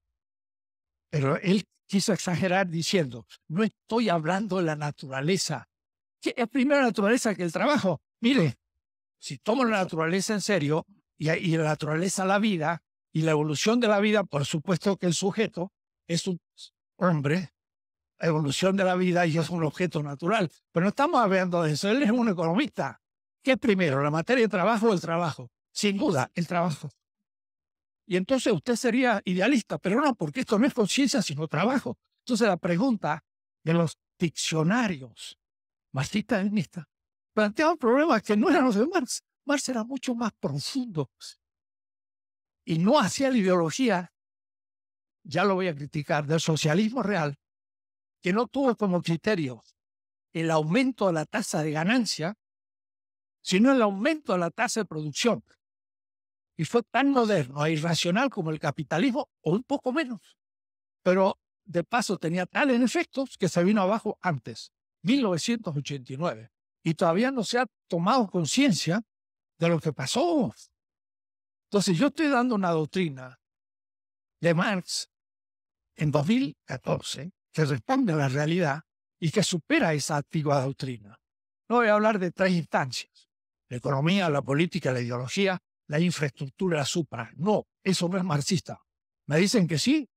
Pero él quiso exagerar diciendo, no estoy hablando de la naturaleza. es primera la naturaleza que el trabajo? Mire, si tomo la naturaleza en serio y, y la naturaleza la vida y la evolución de la vida, por supuesto que el sujeto, es un hombre, la evolución de la vida y es un objeto natural. Pero no estamos hablando de eso, él es un economista. ¿Qué es primero, la materia de trabajo o el trabajo? Sin duda, el trabajo. Y entonces usted sería idealista, pero no, porque esto no es conciencia, sino trabajo. Entonces la pregunta de los diccionarios marxistas etnista planteaban problemas que no eran los de Marx. Marx era mucho más profundo y no hacía la ideología ya lo voy a criticar, del socialismo real, que no tuvo como criterio el aumento de la tasa de ganancia, sino el aumento de la tasa de producción. Y fue tan moderno e irracional como el capitalismo, o un poco menos. Pero de paso tenía tales efectos que se vino abajo antes, 1989. Y todavía no se ha tomado conciencia de lo que pasó. Entonces yo estoy dando una doctrina de Marx en 2014 que responde a la realidad y que supera esa antigua doctrina. No voy a hablar de tres instancias, la economía, la política, la ideología, la infraestructura, la supra. No, eso no es marxista. Me dicen que sí,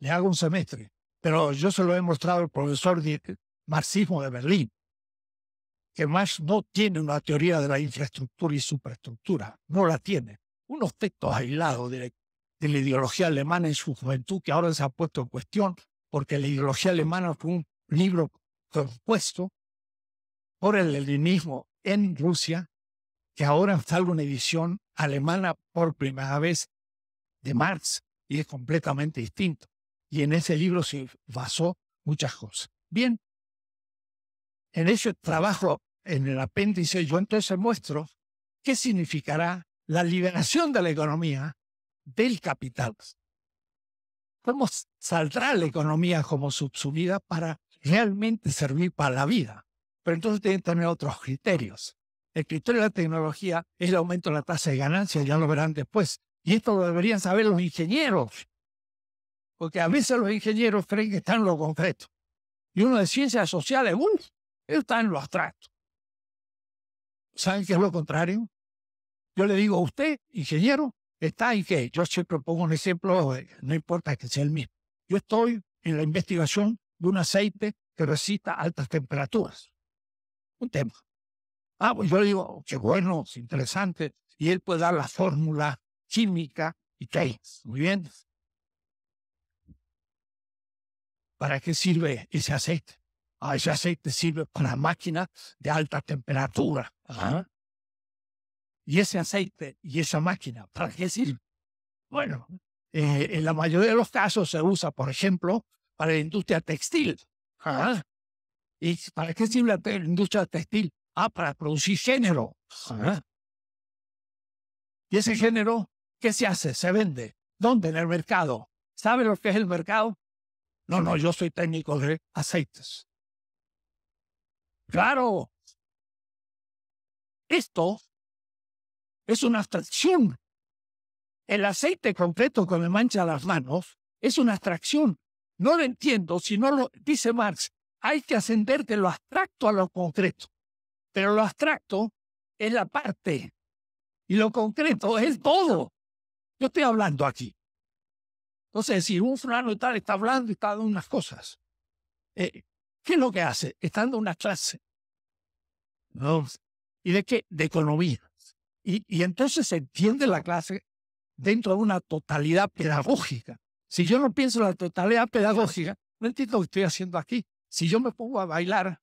le hago un semestre, pero yo se lo he mostrado al profesor de marxismo de Berlín, que Marx no tiene una teoría de la infraestructura y superestructura, no la tiene. Unos textos aislados de de la ideología alemana en su juventud, que ahora se ha puesto en cuestión, porque la ideología alemana fue un libro compuesto por el leninismo en Rusia, que ahora sale una edición alemana por primera vez de Marx y es completamente distinto. Y en ese libro se basó muchas cosas. Bien, en ese trabajo, en el apéndice, yo entonces muestro qué significará la liberación de la economía del capital. ¿Cómo saldrá la economía como subsumida para realmente servir para la vida? Pero entonces tienen también otros criterios. El criterio de la tecnología es el aumento de la tasa de ganancia, ya lo verán después. Y esto lo deberían saber los ingenieros, porque a veces los ingenieros creen que están en lo concreto. Y uno de ciencias sociales, uno, está en lo abstracto. ¿Saben qué es lo contrario? Yo le digo a usted, ingeniero, está en que yo siempre pongo un ejemplo, eh, no importa que sea el mismo. Yo estoy en la investigación de un aceite que resista altas temperaturas. Un tema. Ah, pues yo le digo, qué bueno, es interesante. Y él puede dar la fórmula química y tal. Muy bien. ¿Para qué sirve ese aceite? Ah, ese aceite sirve para máquinas de alta temperatura. Ajá. ¿Y ese aceite y esa máquina para qué sirve? Bueno, eh, en la mayoría de los casos se usa, por ejemplo, para la industria textil. ¿ah? ¿Y para qué sirve la, industria textil? Ah, para producir género. ¿ah? ¿Y ese género qué se hace? Se vende. ¿Dónde? En el mercado. ¿Sabe lo que es el mercado? No, no, yo soy técnico de aceites. Claro.
Esto es una abstracción.
El aceite concreto que me mancha las manos es una abstracción. No lo entiendo, si no lo dice Marx, hay que ascender de lo abstracto a lo concreto. Pero lo abstracto es la parte y lo concreto es todo. Yo estoy hablando aquí. Entonces, si un fulano y tal está hablando y está dando unas cosas, eh, ¿qué es lo que hace? Está dando una clase. ¿Y de qué? De economía. Y, entonces se entiende la clase dentro de una totalidad pedagógica. Si yo no pienso en la totalidad pedagógica, no entiendo lo que estoy haciendo aquí. Si yo me pongo a bailar,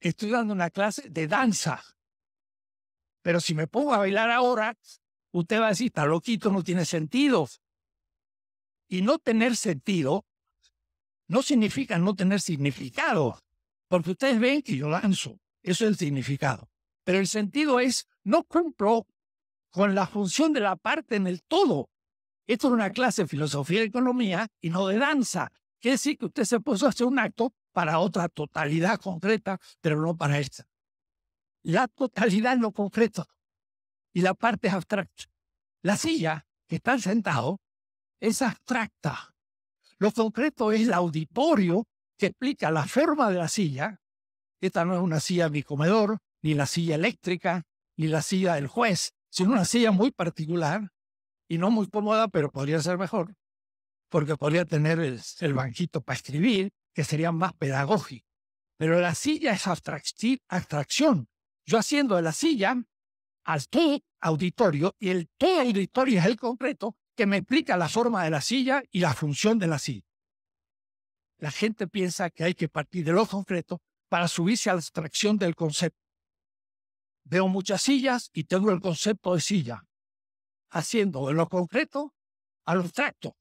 estoy dando una clase de danza. Pero si me pongo a bailar ahora, usted va a decir, está loquito, no tiene sentido. Y no tener sentido no significa no tener significado, porque ustedes ven que yo lanzo, eso es el significado. Pero el sentido es, no cumplo con la función de la parte en el todo. Esto es una clase de filosofía de economía y no de danza. Quiere decir que usted se puso a hacer un acto para otra totalidad concreta, pero no para esta. La totalidad es lo concreto y la parte es abstracta. La silla que está sentado es abstracta. Lo concreto es el auditorio que explica la forma de la silla. Esta no es una silla de mi comedor, ni la silla eléctrica, ni la silla del juez, sino una silla muy particular y no muy cómoda, pero podría ser mejor, porque podría tener el, banquito para escribir, que sería más pedagógico. Pero la silla es abstracción. Yo haciendo de la silla al auditorio, y el auditorio es el concreto que me explica la forma de la silla y la función de la silla. La gente piensa que hay que partir de lo concreto para subirse a la abstracción del concepto veo muchas sillas y tengo el concepto de silla,
haciendo de lo concreto al lo abstracto.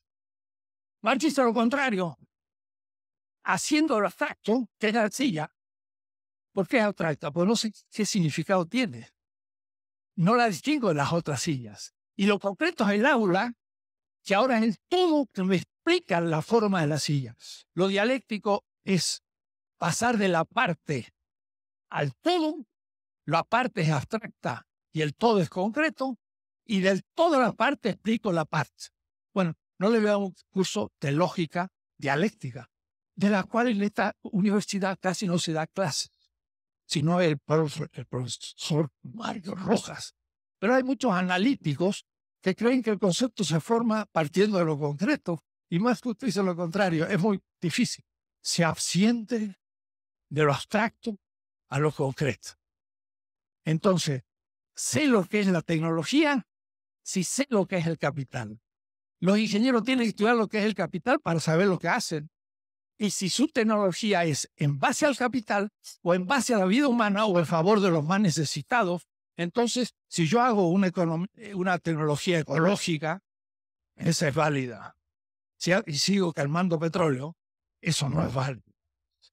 a lo contrario,
haciendo el abstracto, que es la silla, ¿por qué es abstracta? Pues no sé qué significado tiene. No la distingo de las otras sillas. Y lo concreto es el aula, que ahora es el todo que me explica la forma de las sillas. Lo dialéctico es pasar de la parte al todo la parte es abstracta y el todo es concreto, y del todo la parte explico la parte. Bueno, no le veo un curso de lógica dialéctica, de la cual en esta universidad casi no se da clases, sino el profesor, el profesor Mario Rojas. Pero hay muchos analíticos que creen que el concepto se forma partiendo de lo concreto, y más usted dice lo contrario, es muy difícil. Se absiente de lo abstracto a lo concreto. Entonces, sé lo que es la tecnología si sé lo que es el capital. Los ingenieros tienen que estudiar lo que es el capital para saber lo que hacen. Y si su tecnología es en base al capital o en base a la vida humana o en favor de los más necesitados, entonces si yo hago una, eh, tecnología ecológica, esa es válida. Si, y sigo calmando petróleo, eso no es válido,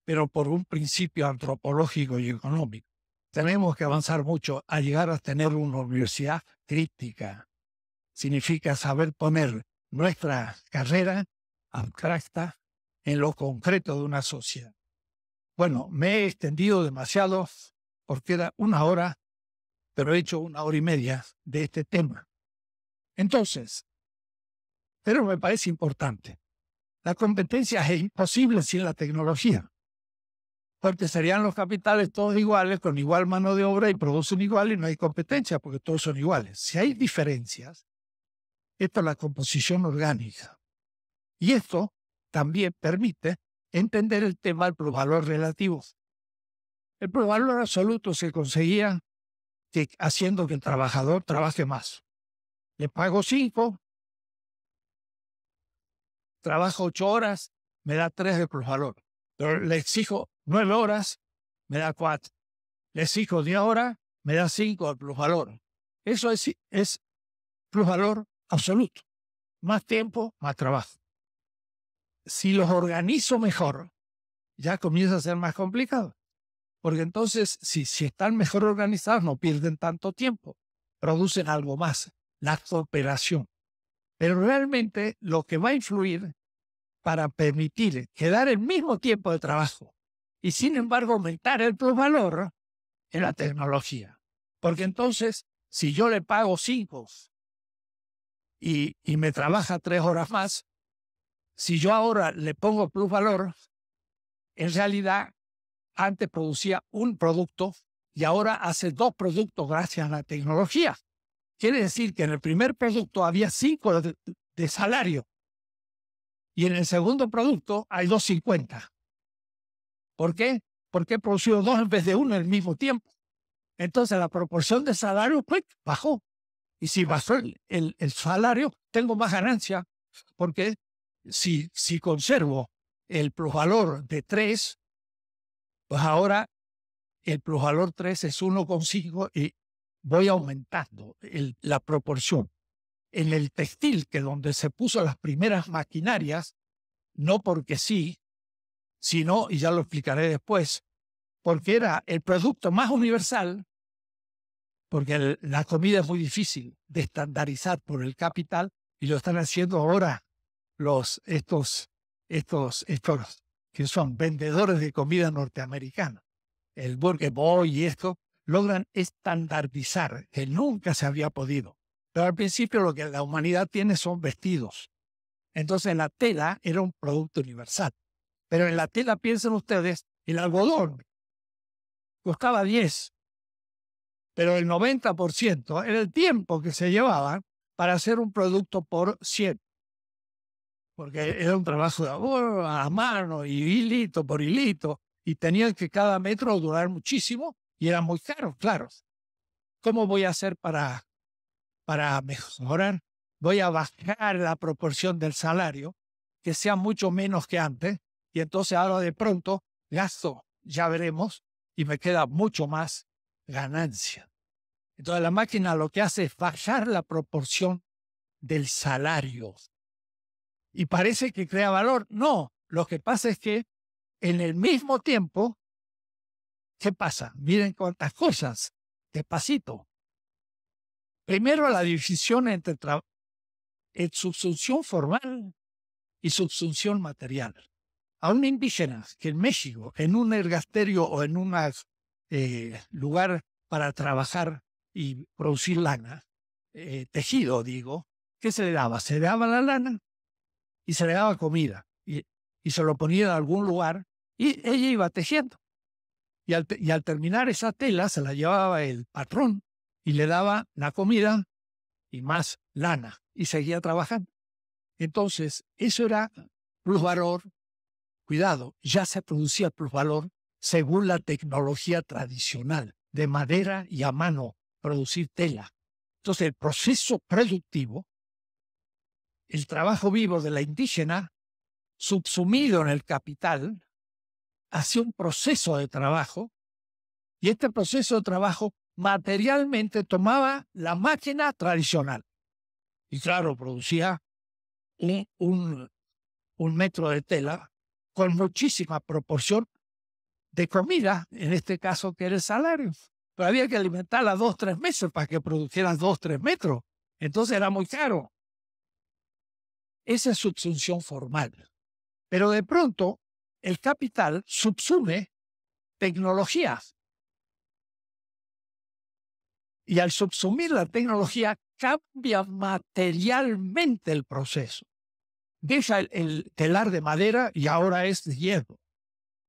pero por un principio antropológico y económico tenemos que avanzar mucho a llegar a tener una universidad crítica. Significa saber poner nuestra carrera abstracta en lo concreto de una sociedad. Bueno, me he extendido demasiado porque era una hora, pero he hecho una hora y media de este tema. Entonces, pero me parece importante. La competencia es imposible sin la tecnología porque serían los capitales todos iguales, con igual mano de obra y producen igual y no hay competencia porque todos son iguales. Si hay diferencias, esta es la composición orgánica. Y esto también permite entender el tema del plusvalor relativo. El plusvalor absoluto se conseguía haciendo que el trabajador trabaje más. Le pago cinco, trabajo ocho horas, me da tres de plusvalor. valor. le exijo nueve horas, me da cuatro. les digo diez horas, me da cinco al plusvalor. Eso es, es plusvalor absoluto. Más tiempo, más trabajo. Si los organizo mejor, ya comienza a ser más complicado. Porque entonces, si, si están mejor organizados, no pierden tanto tiempo. Producen algo más, la cooperación. Pero realmente lo que va a influir para permitir quedar el mismo tiempo de trabajo y sin embargo aumentar el plusvalor en la tecnología. Porque entonces, si yo le pago cinco y, me trabaja tres horas más, si yo ahora le pongo plusvalor, en realidad antes producía un producto y ahora hace dos productos gracias a la tecnología. Quiere decir que en el primer producto había cinco de, de salario y en el segundo producto hay dos cincuenta ¿Por qué? Porque he producido dos en vez de uno al mismo tiempo. Entonces la proporción de salario pues, bajó. Y si bajó el, salario, tengo más ganancia, porque si, si conservo el plusvalor de tres, pues ahora el plusvalor tres es uno consigo y voy aumentando la proporción. En el textil, que donde se puso las primeras maquinarias, no porque sí, sino, y ya lo explicaré después, porque era el producto más universal, porque la comida es muy difícil de estandarizar por el capital, y lo están haciendo ahora los, estos, estos, estos que son vendedores de comida norteamericana, el Burger Boy y esto, logran estandarizar, que nunca se había podido. Pero al principio lo que la humanidad tiene son vestidos. Entonces la tela era un producto universal. Pero en la tela, piensen ustedes, el algodón costaba 10, pero el 90% era el tiempo que se llevaba para hacer un producto por 100. Porque era un trabajo de amor a mano y hilito por hilito, y tenían que cada metro durar muchísimo y eran muy caros, claro. ¿Cómo voy a hacer para, para mejorar? Voy a bajar la proporción del salario, que sea mucho menos que antes, y entonces ahora de pronto gasto, ya veremos, y me queda mucho más ganancia. Entonces la máquina lo que hace es bajar la proporción del salario. Y parece que crea valor. No, lo que pasa es que en el mismo tiempo, ¿qué pasa? Miren cuántas cosas, despacito. Primero la división entre, entre eh, subsunción formal y subsunción material a un indígena que en México, en un ergasterio o en un eh, lugar para trabajar y producir lana, eh, tejido, digo, ¿qué se le daba? Se le daba la lana y se le daba comida y, se lo ponía en algún lugar y ella iba tejiendo. Y al, y al, terminar esa tela se la llevaba el patrón y le daba la comida y más lana y seguía trabajando. Entonces, eso era plusvalor Cuidado, ya se producía el plusvalor según la tecnología tradicional, de madera y a mano, producir tela. Entonces, el proceso productivo, el trabajo vivo de la indígena, subsumido en el capital, hacía un proceso de trabajo, y este proceso de trabajo materialmente tomaba la máquina tradicional. Y claro, producía un metro de tela con muchísima proporción de comida, en este caso que era el salario. Pero había que alimentarla dos, tres meses para que produjera dos, tres metros. Entonces era muy caro. Esa es subsunción formal. Pero de pronto el capital subsume tecnologías. Y al subsumir la tecnología cambia materialmente el proceso deja el, telar de madera y ahora es de hierro.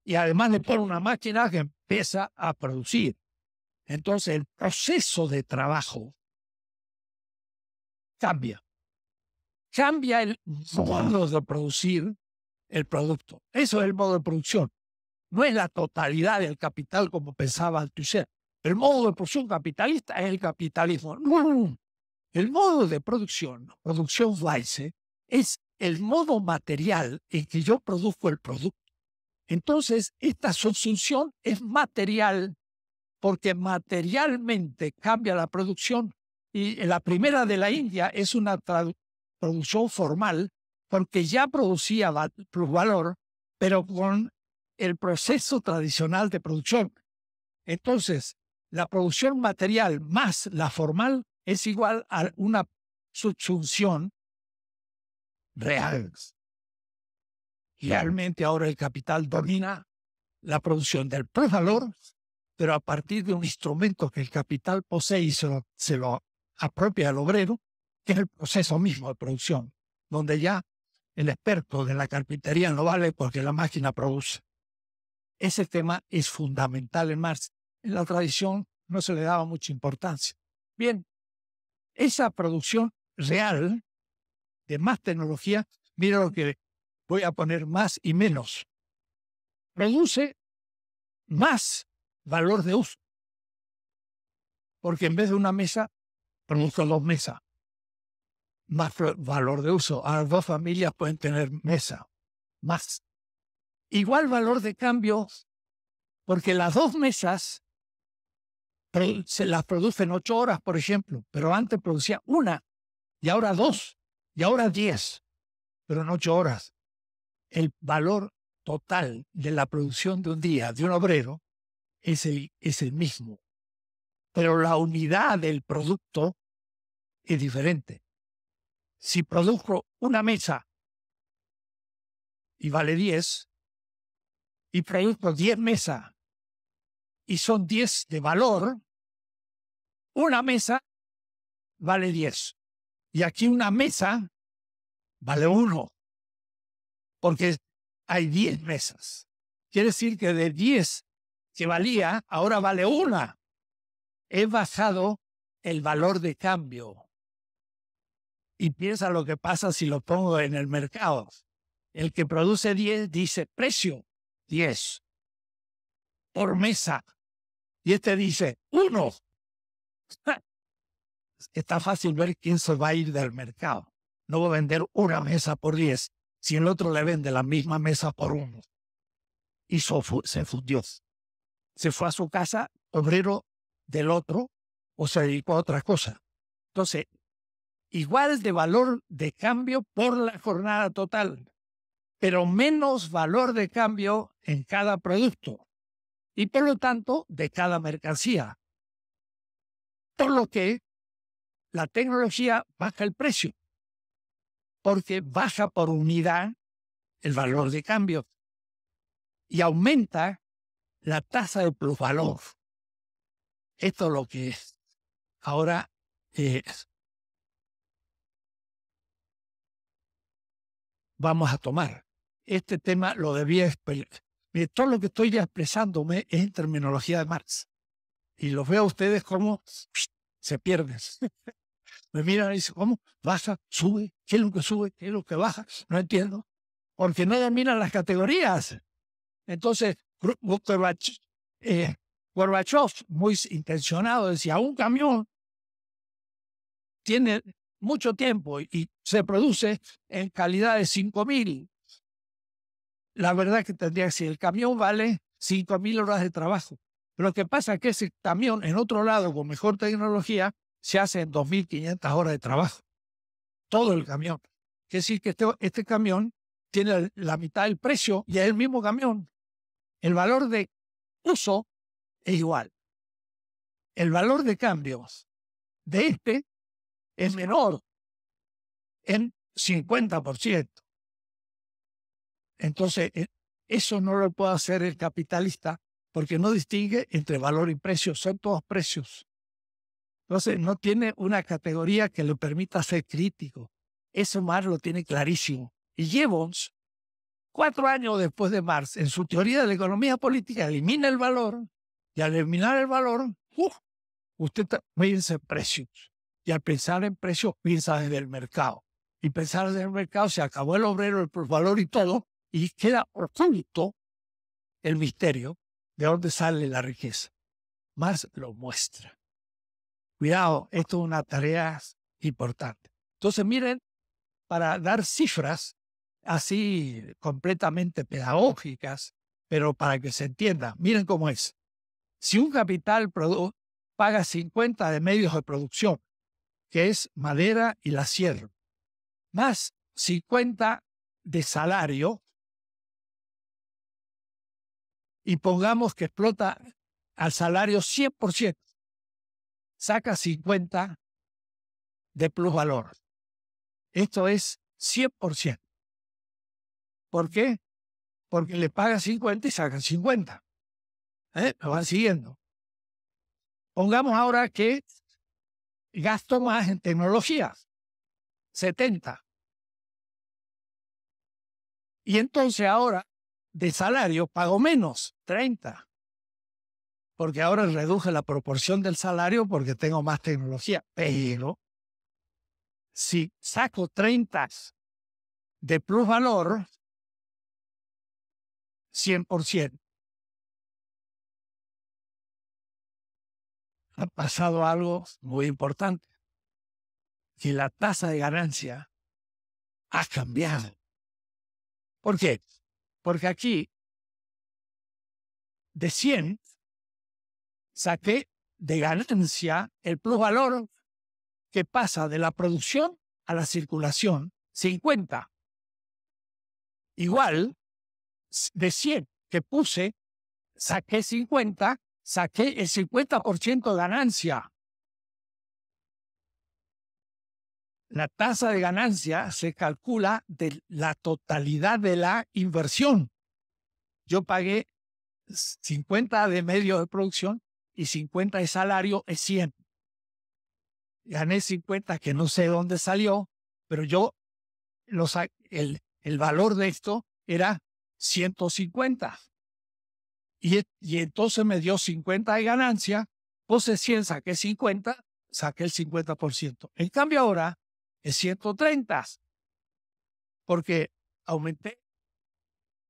Y además le pone una máquina que empieza a producir. Entonces el proceso de trabajo cambia. Cambia el modo de producir el producto. Eso es el modo de producción. No es la totalidad del capital como pensaba Althusser. El modo de producción capitalista es el capitalismo. El modo de producción, producción Weise, es el modo material en que yo produzco el producto. Entonces, esta subsunción es material porque materialmente cambia la producción y la primera de la India es una producción formal porque ya producía plusvalor, pero con el proceso tradicional de producción. Entonces, la producción material más la formal es igual a una subsunción Realmente ahora el capital domina la producción del prevalor, pero a partir de un instrumento que el capital posee y se lo, se lo apropia al obrero, que es el proceso mismo de producción, donde ya el experto de la carpintería no vale porque la máquina produce. Ese tema es fundamental en Marx. En la tradición no se le daba mucha importancia. Bien, esa producción real de más tecnología, mira lo que voy a poner más y menos. produce más valor de uso. Porque en vez de una mesa, produzco dos mesas. Más valor de uso. Ahora dos familias pueden tener mesa. Más. Igual valor de cambio, porque las dos mesas se las producen ocho horas, por ejemplo, pero antes producía una y ahora dos y ahora 10, pero en 8 horas. El valor total de la producción de un día de un obrero es el, mismo, pero la unidad del producto es diferente.
Si produjo una mesa y vale 10, y produjo 10 mesas y son 10 de valor, una mesa vale 10.
Y aquí una mesa vale uno, porque hay 10 mesas. Quiere decir que de 10 que valía, ahora vale una. He bajado el valor de cambio. Y piensa lo que pasa si lo pongo en el mercado. El que produce 10 dice precio 10 por mesa. Y este dice uno. está fácil ver quién se va a ir del mercado. No va a vender una mesa por 10 si el otro le vende la misma mesa por uno. Y se fundió. Se fue a su casa, obrero del otro, o se dedicó a otra cosa. Entonces, igual de valor de cambio por la jornada total, pero menos valor de cambio en cada producto y por lo tanto de cada mercancía. Por lo que la tecnología baja el precio, porque baja por unidad el valor de cambio y aumenta la tasa de plusvalor. Esto es lo que es. Ahora es eh, vamos a tomar. Este tema lo debía expresar. todo lo que estoy expresándome es en terminología de Marx. Y los veo a ustedes como se pierden me miran y dicen, ¿cómo? Baja, sube, ¿qué es lo que sube? ¿Qué es lo que baja? No entiendo. Porque no mira las categorías. Entonces, eh, Gorbachev, muy intencionado, decía, un camión tiene mucho tiempo y se produce en calidad de 5.000. La verdad que tendría que decir, el camión vale 5.000 horas de trabajo. Pero lo que pasa es que ese camión en otro lado con mejor tecnología se hace en 2.500 horas de trabajo. Todo el camión. Quiere decir, que este, este camión tiene la mitad del precio y es el mismo camión. El valor de uso es igual.
El valor de cambios de este es menor
en 50%. Entonces, eh, eso no lo puede hacer el capitalista porque no distingue entre valor y precio, son todos precios. Entonces, no tiene una categoría que le permita ser crítico. Eso Marx lo tiene clarísimo. Y Gibbons, cuatro años después de Marx, en su teoría de la economía política, elimina el valor. Y al eliminar el valor, ¡uh! usted piensa en precios. Y al pensar en precios, piensa desde el mercado. Y pensar desde el mercado, se acabó el obrero, el valor y todo, y queda oculto el misterio de dónde sale la riqueza. Marx lo muestra. Cuidado, esto es una tarea importante. Entonces, miren, para dar cifras así completamente pedagógicas, pero para que se entienda, miren cómo es. Si un capital paga 50 de medios de producción, que es madera y la sierra, más 50 de salario,
y pongamos que explota al salario 100%, saca 50 de plusvalor. Esto es 100%. ¿Por qué?
Porque le paga 50 y saca 50. Me ¿eh? van siguiendo. Pongamos ahora que gasto más en tecnología,
70. Y entonces ahora
de salario pago menos, 30 porque ahora reduje la proporción del salario porque tengo más tecnología. Pero si saco 30 de plus valor,
100%. Ha pasado algo muy importante. Y la tasa de ganancia ha cambiado. ¿Por qué? Porque aquí, de 100, saqué
de ganancia el plusvalor que pasa de la producción a la circulación, 50. Igual,
de 100 que puse, saqué 50, saqué el
50% de ganancia. La tasa de ganancia se calcula de la totalidad de la inversión. Yo pagué 50 de medio de producción y 50 de salario es 100. Gané 50 que no sé dónde salió, pero yo, el, valor de esto era 150. Y, entonces me dio 50 de ganancia, puse 100, saqué 50, saqué el 50%. En cambio ahora es 130, porque aumenté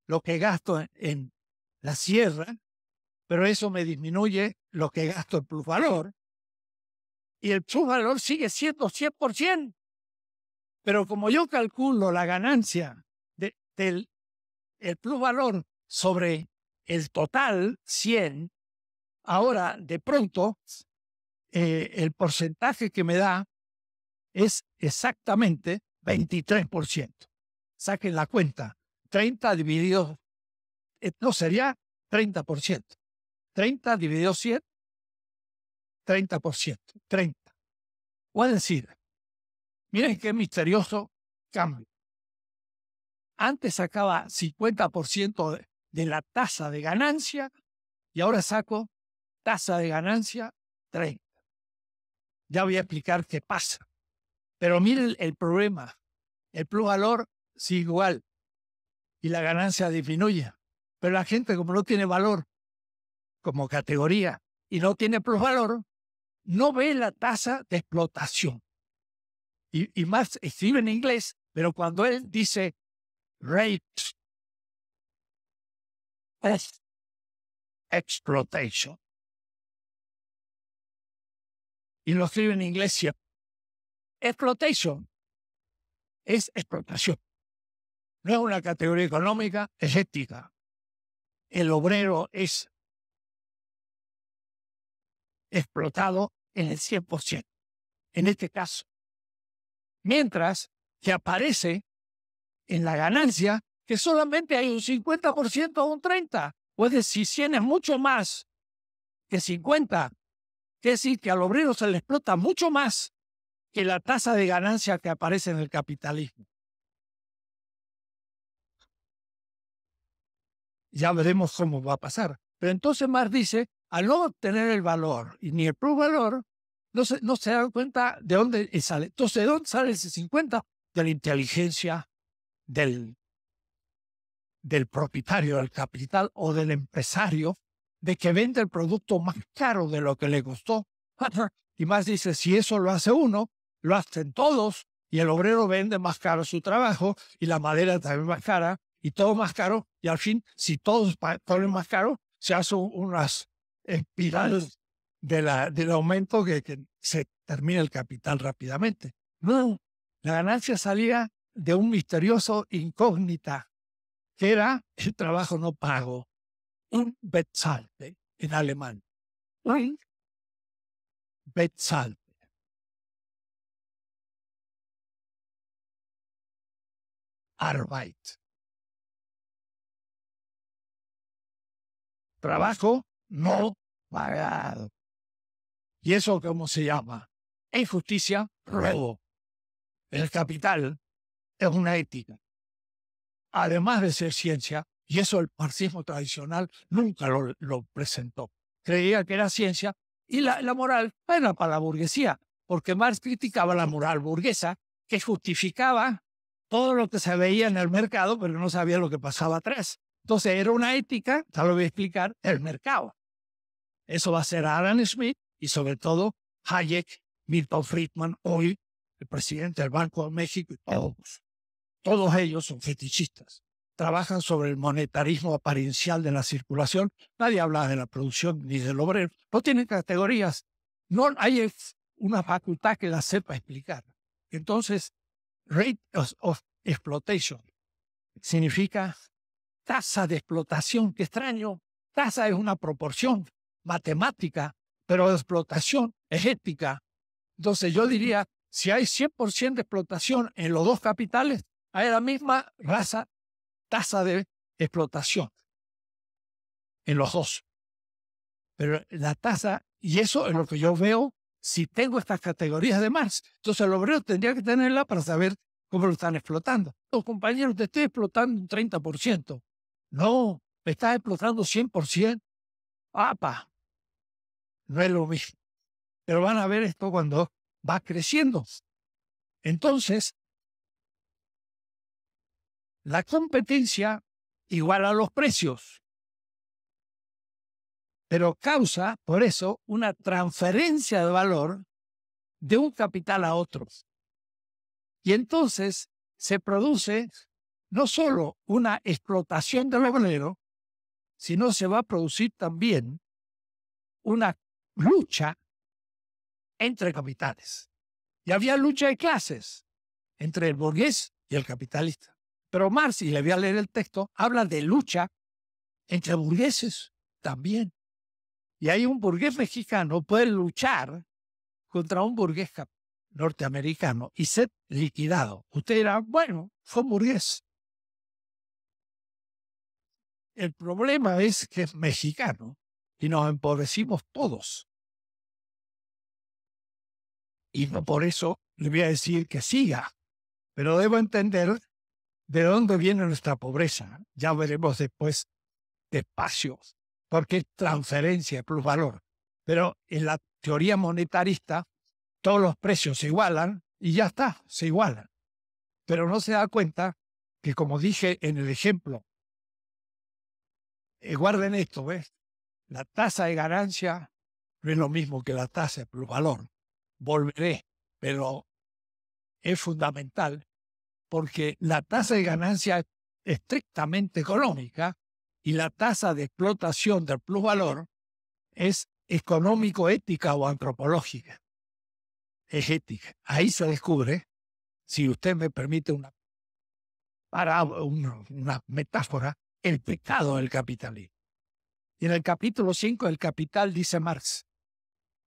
lo que gasto en la sierra pero eso me disminuye lo que gasto en plusvalor. Y el plusvalor sigue siendo 100%. Pero como yo calculo la ganancia del el plusvalor sobre el total 100, ahora de pronto eh, el porcentaje que me da es exactamente 23%. Saquen la cuenta, 30 dividido, eh, no sería 30%. 30 dividido 100,
30%, 30. Voy a decir, miren
qué misterioso cambio. Antes sacaba 50% de, de la tasa de ganancia y ahora saco tasa de ganancia 30. Ya voy a explicar qué pasa. Pero miren el problema. El plus valor sigue igual y la ganancia disminuye. Pero la gente, como no tiene valor, como categoría y no tiene plusvalor, no ve la tasa de explotación. Y, más escribe en inglés, pero cuando él dice rate
es exploitation. Y lo escribe en inglés Exploitation es explotación. No es una categoría económica, es ética. El obrero es
explotado en el 100%, en este caso. Mientras que aparece en la ganancia que solamente hay un 50% o un 30%. Pues es decir, 100 es mucho más que 50. Es decir, que al obrero se le explota mucho más que la tasa de ganancia que
aparece en el capitalismo.
Ya veremos cómo va a pasar. Pero entonces Marx dice al no obtener el valor y ni el plusvalor, no se, no se dan cuenta de dónde eh, sale. Entonces, ¿de dónde sale ese 50? De la inteligencia del, del propietario del capital o del empresario de que vende el producto más caro de lo que le costó. Y más dice, si eso lo hace uno, lo hacen todos y el obrero vende más caro su trabajo y la madera también más cara y todo más caro y al fin, si todos ponen más caro, se hace unas espiral de la, del aumento que, se termina el capital rápidamente. No, la ganancia salía de un misterioso incógnita, que era el trabajo no pago, un en alemán. Un
Arbeit. Trabajo no pagado. ¿Y eso cómo se llama? injusticia robo.
El capital es una ética. Además de ser ciencia, y eso el marxismo tradicional nunca lo, presentó. Creía que era ciencia y la, la moral era para la burguesía, porque Marx criticaba la moral burguesa que justificaba todo lo que se veía en el mercado, pero no sabía lo que pasaba atrás. Entonces, era una ética, ya lo voy a explicar, el mercado. Eso va a ser Alan Smith y sobre todo Hayek, Milton Friedman, hoy el presidente del Banco de México y todos. Todos ellos son fetichistas. Trabajan sobre el monetarismo apariencial de la circulación. Nadie habla de la producción ni del obrero. No tienen categorías. No hay una facultad que la sepa explicar. Entonces, rate of exploitation significa tasa de explotación, qué extraño, tasa es una proporción matemática, pero explotación es ética. Entonces yo diría, si hay 100% de explotación en los dos capitales, hay la misma tasa de
explotación
en los dos. Pero la tasa, y eso es lo que yo veo, si tengo estas categorías de Marx, entonces el obrero tendría que tenerla para saber cómo lo están explotando. Los compañeros, te estoy explotando un 30%. No, me estás explotando 100%. ¡Apa! No es lo mismo. Pero van a ver esto cuando va creciendo. Entonces,
la competencia iguala los precios, pero causa, por eso, una
transferencia de valor de un capital a otro. Y entonces se produce no solo una explotación del obrero, sino se va a producir también una lucha entre capitales. Y había lucha de clases entre el burgués y el capitalista. Pero Marx, y le voy a leer el texto, habla de lucha entre burgueses también. Y hay un burgués mexicano puede luchar contra un burgués norteamericano y ser liquidado. Usted dirá, bueno, fue un burgués.
El problema es que es mexicano y nos empobrecimos todos. Y no por eso le voy a decir que siga,
pero debo entender de dónde viene nuestra pobreza. Ya veremos después despacio, porque es transferencia, de plusvalor. Pero en la teoría monetarista, todos los precios se igualan y ya está, se igualan. Pero no se da cuenta que, como dije en el ejemplo eh, guarden esto, ¿ves? La tasa de ganancia no es lo mismo que la tasa de plusvalor. Volveré, pero es fundamental porque la tasa de ganancia es estrictamente económica y la tasa de explotación del plusvalor es económico-ética o antropológica. Es ética. Ahí se descubre, si usted me permite una, para, una metáfora, el pecado del capitalismo. Y en el capítulo 5 del Capital dice Marx,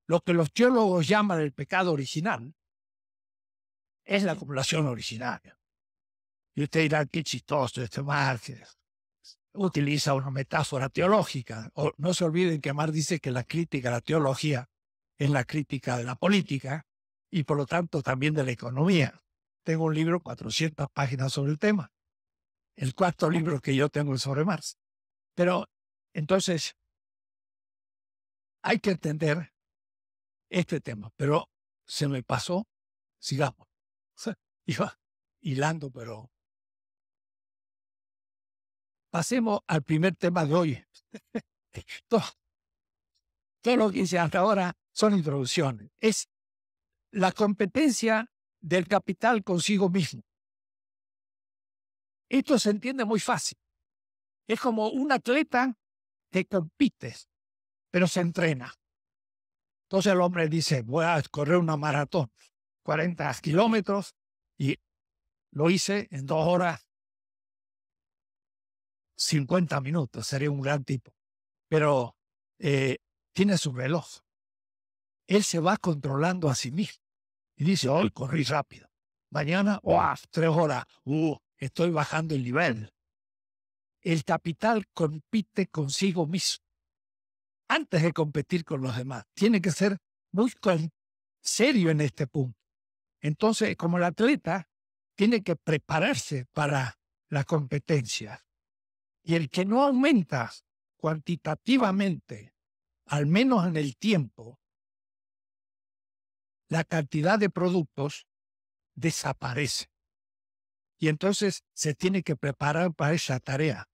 lo que los teólogos llaman el pecado original es la acumulación originaria. Y usted dirá, qué chistoso este Marx. Utiliza una metáfora teológica. O, no se olviden que Marx dice que la crítica a la teología es la crítica de la política y por lo tanto también de la economía. Tengo un libro, 400 páginas sobre el tema el cuarto libro que yo tengo sobre Marx. Pero entonces, hay que entender
este tema, pero se me pasó, sigamos.
iba hilando, pero... Pasemos al primer tema de hoy. todo lo que hice hasta ahora son introducciones. Es la competencia del capital
consigo mismo. Esto se entiende muy fácil. Es
como un atleta que compite, pero se entrena. Entonces el hombre dice, voy a correr una maratón, 40 kilómetros, y lo hice en dos horas, 50 minutos, sería un gran tipo. Pero eh, tiene su veloz. Él se va controlando a sí mismo y dice, hoy corrí rápido. Mañana, wow, tres horas, uh, estoy bajando el nivel. El capital compite consigo mismo antes de competir con los demás. Tiene que ser muy serio en este punto. Entonces, como el atleta, tiene que prepararse para la competencia. Y el que no aumenta cuantitativamente, al menos en el tiempo, la cantidad de productos desaparece. Y entonces se tiene que preparar para esa tarea.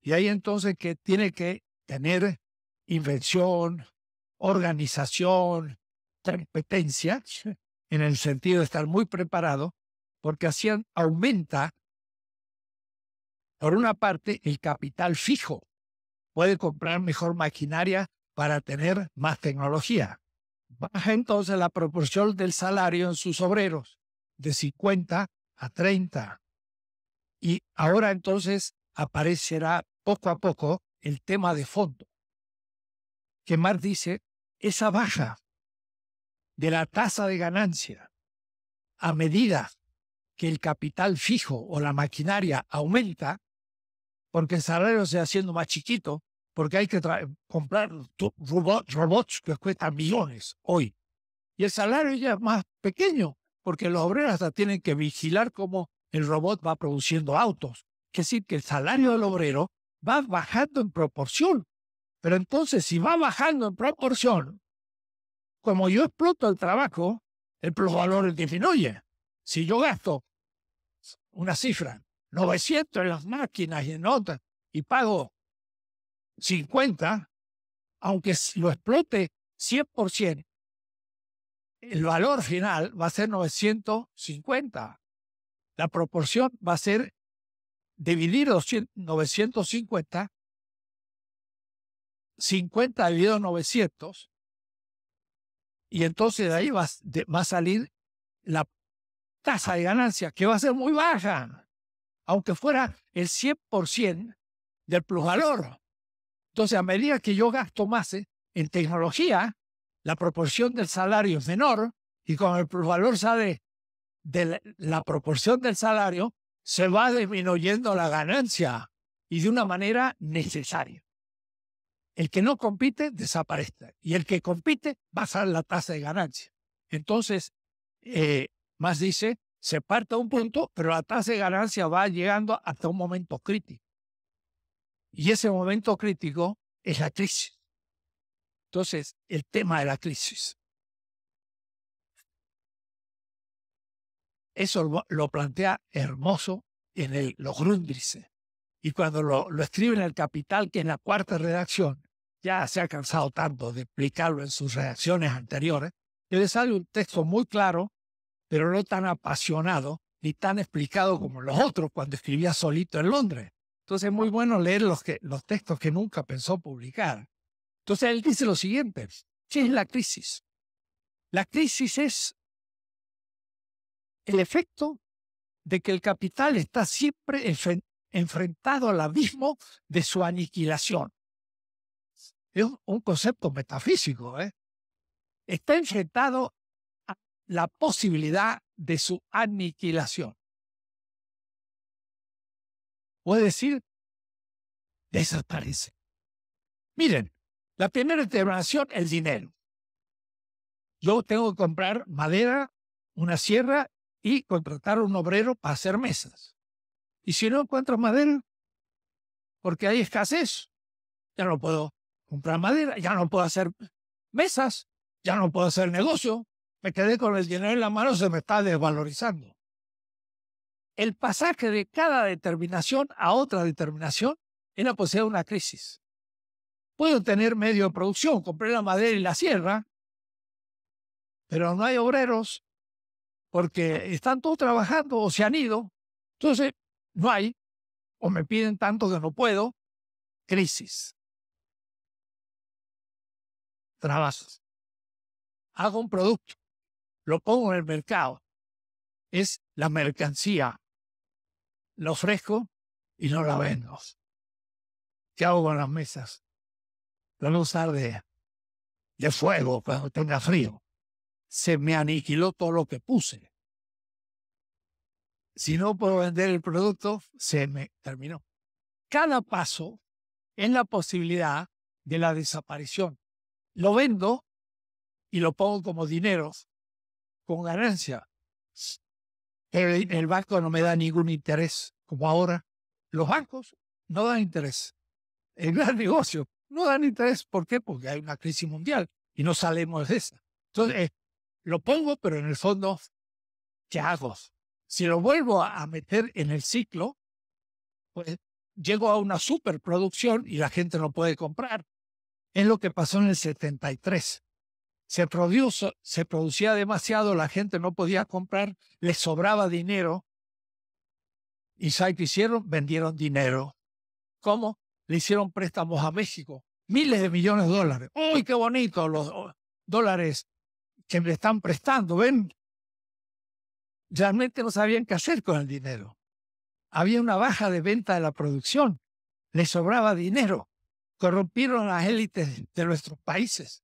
Y ahí entonces que tiene que tener invención, organización, competencia, en el sentido de estar muy preparado, porque así aumenta, por una parte, el capital fijo. Puede comprar mejor maquinaria para tener más tecnología. Baja entonces la proporción del salario en sus obreros de 50 a 30. Y ahora entonces aparecerá poco a poco el tema de fondo, que Marx dice, esa baja de la tasa de ganancia a medida que el capital fijo o la maquinaria aumenta, porque el salario se va haciendo más chiquito, porque hay que comprar robots, robots que cuestan millones hoy, y el salario ya es más pequeño, porque los obreros hasta tienen que vigilar cómo el robot va produciendo autos. Es decir, que el salario del obrero va bajando en proporción. Pero entonces, si va bajando en proporción, como yo exploto el trabajo, el valor disminuye. Si yo gasto una cifra, 900 en las máquinas y en otras, y pago 50, aunque lo explote 100%, el valor final va a ser 950. La proporción va a ser dividir 950,
50 dividido 900,
y entonces de ahí va a salir la tasa de ganancia, que va a ser muy baja, aunque fuera el 100% del plusvalor. Entonces, a medida que yo gasto más eh, en tecnología, la proporción del salario es menor y con el valor sale de la, proporción del salario, se va disminuyendo la ganancia y de una manera necesaria. El que no compite desaparece y el que compite va baja la tasa de ganancia. Entonces, eh, más dice, se parte a un punto, pero la tasa de ganancia va llegando hasta un momento crítico. Y ese momento crítico es la crisis. Entonces, el tema de la
crisis. Eso lo,
plantea hermoso en el, los Grundrisse. Y cuando lo, escribe en el Capital, que en la cuarta redacción, ya se ha cansado tanto de explicarlo en sus redacciones anteriores, que le sale un texto muy claro, pero no tan apasionado ni tan explicado como los otros cuando escribía solito en Londres. Entonces es muy bueno leer los textos que nunca pensó publicar. Entonces él dice lo siguiente, ¿qué es la crisis? La crisis es el efecto de que el capital está siempre enfrentado al abismo de su aniquilación. Es un concepto metafísico. ¿eh? Está enfrentado a la posibilidad de su aniquilación. Puede decir, desaparece. Miren, la primera determinación, el dinero. Yo tengo que comprar madera, una sierra y contratar a un obrero para hacer mesas. Y si no encuentro madera, porque hay escasez, ya no puedo comprar madera, ya no puedo hacer mesas, ya no puedo hacer negocio, me quedé con el dinero en la mano, se me está desvalorizando. El pasaje de cada determinación a otra determinación es la posibilidad de una crisis. Puedo tener medio de producción, compré la madera y la sierra, pero no hay obreros porque están todos trabajando
o se han ido. Entonces, no hay, o me piden tanto que no puedo, crisis. Trabajas. Hago un producto, lo pongo en el mercado. Es la mercancía. Lo ofrezco y no la vendo.
¿Qué hago con las mesas? Para no usar de, fuego cuando tenga frío. Se me aniquiló todo lo que puse. Si no puedo vender el producto, se me terminó. Cada paso es la posibilidad de la desaparición. Lo vendo y lo pongo como dinero con ganancia. El, el, banco no me da ningún interés, como ahora. Los bancos no dan interés. El gran negocio no dan interés. ¿Por qué? Porque hay una crisis mundial y no salimos de esa. Entonces, eh, lo pongo, pero en el fondo, ¿qué hago? Si lo vuelvo a meter en el ciclo, pues llego a una superproducción y la gente no puede comprar. Es lo que pasó en el 73. Se, se producía demasiado, la gente no podía comprar, le sobraba dinero. ¿Y sabes qué hicieron? Vendieron dinero. ¿Cómo? le hicieron préstamos a México, miles de millones de dólares. ¡Uy, qué bonito! Los oh, dólares que me están prestando, ¿ven? Realmente no sabían qué hacer con el dinero. Había una baja de venta de la producción, les sobraba dinero, corrompieron las élites de nuestros países.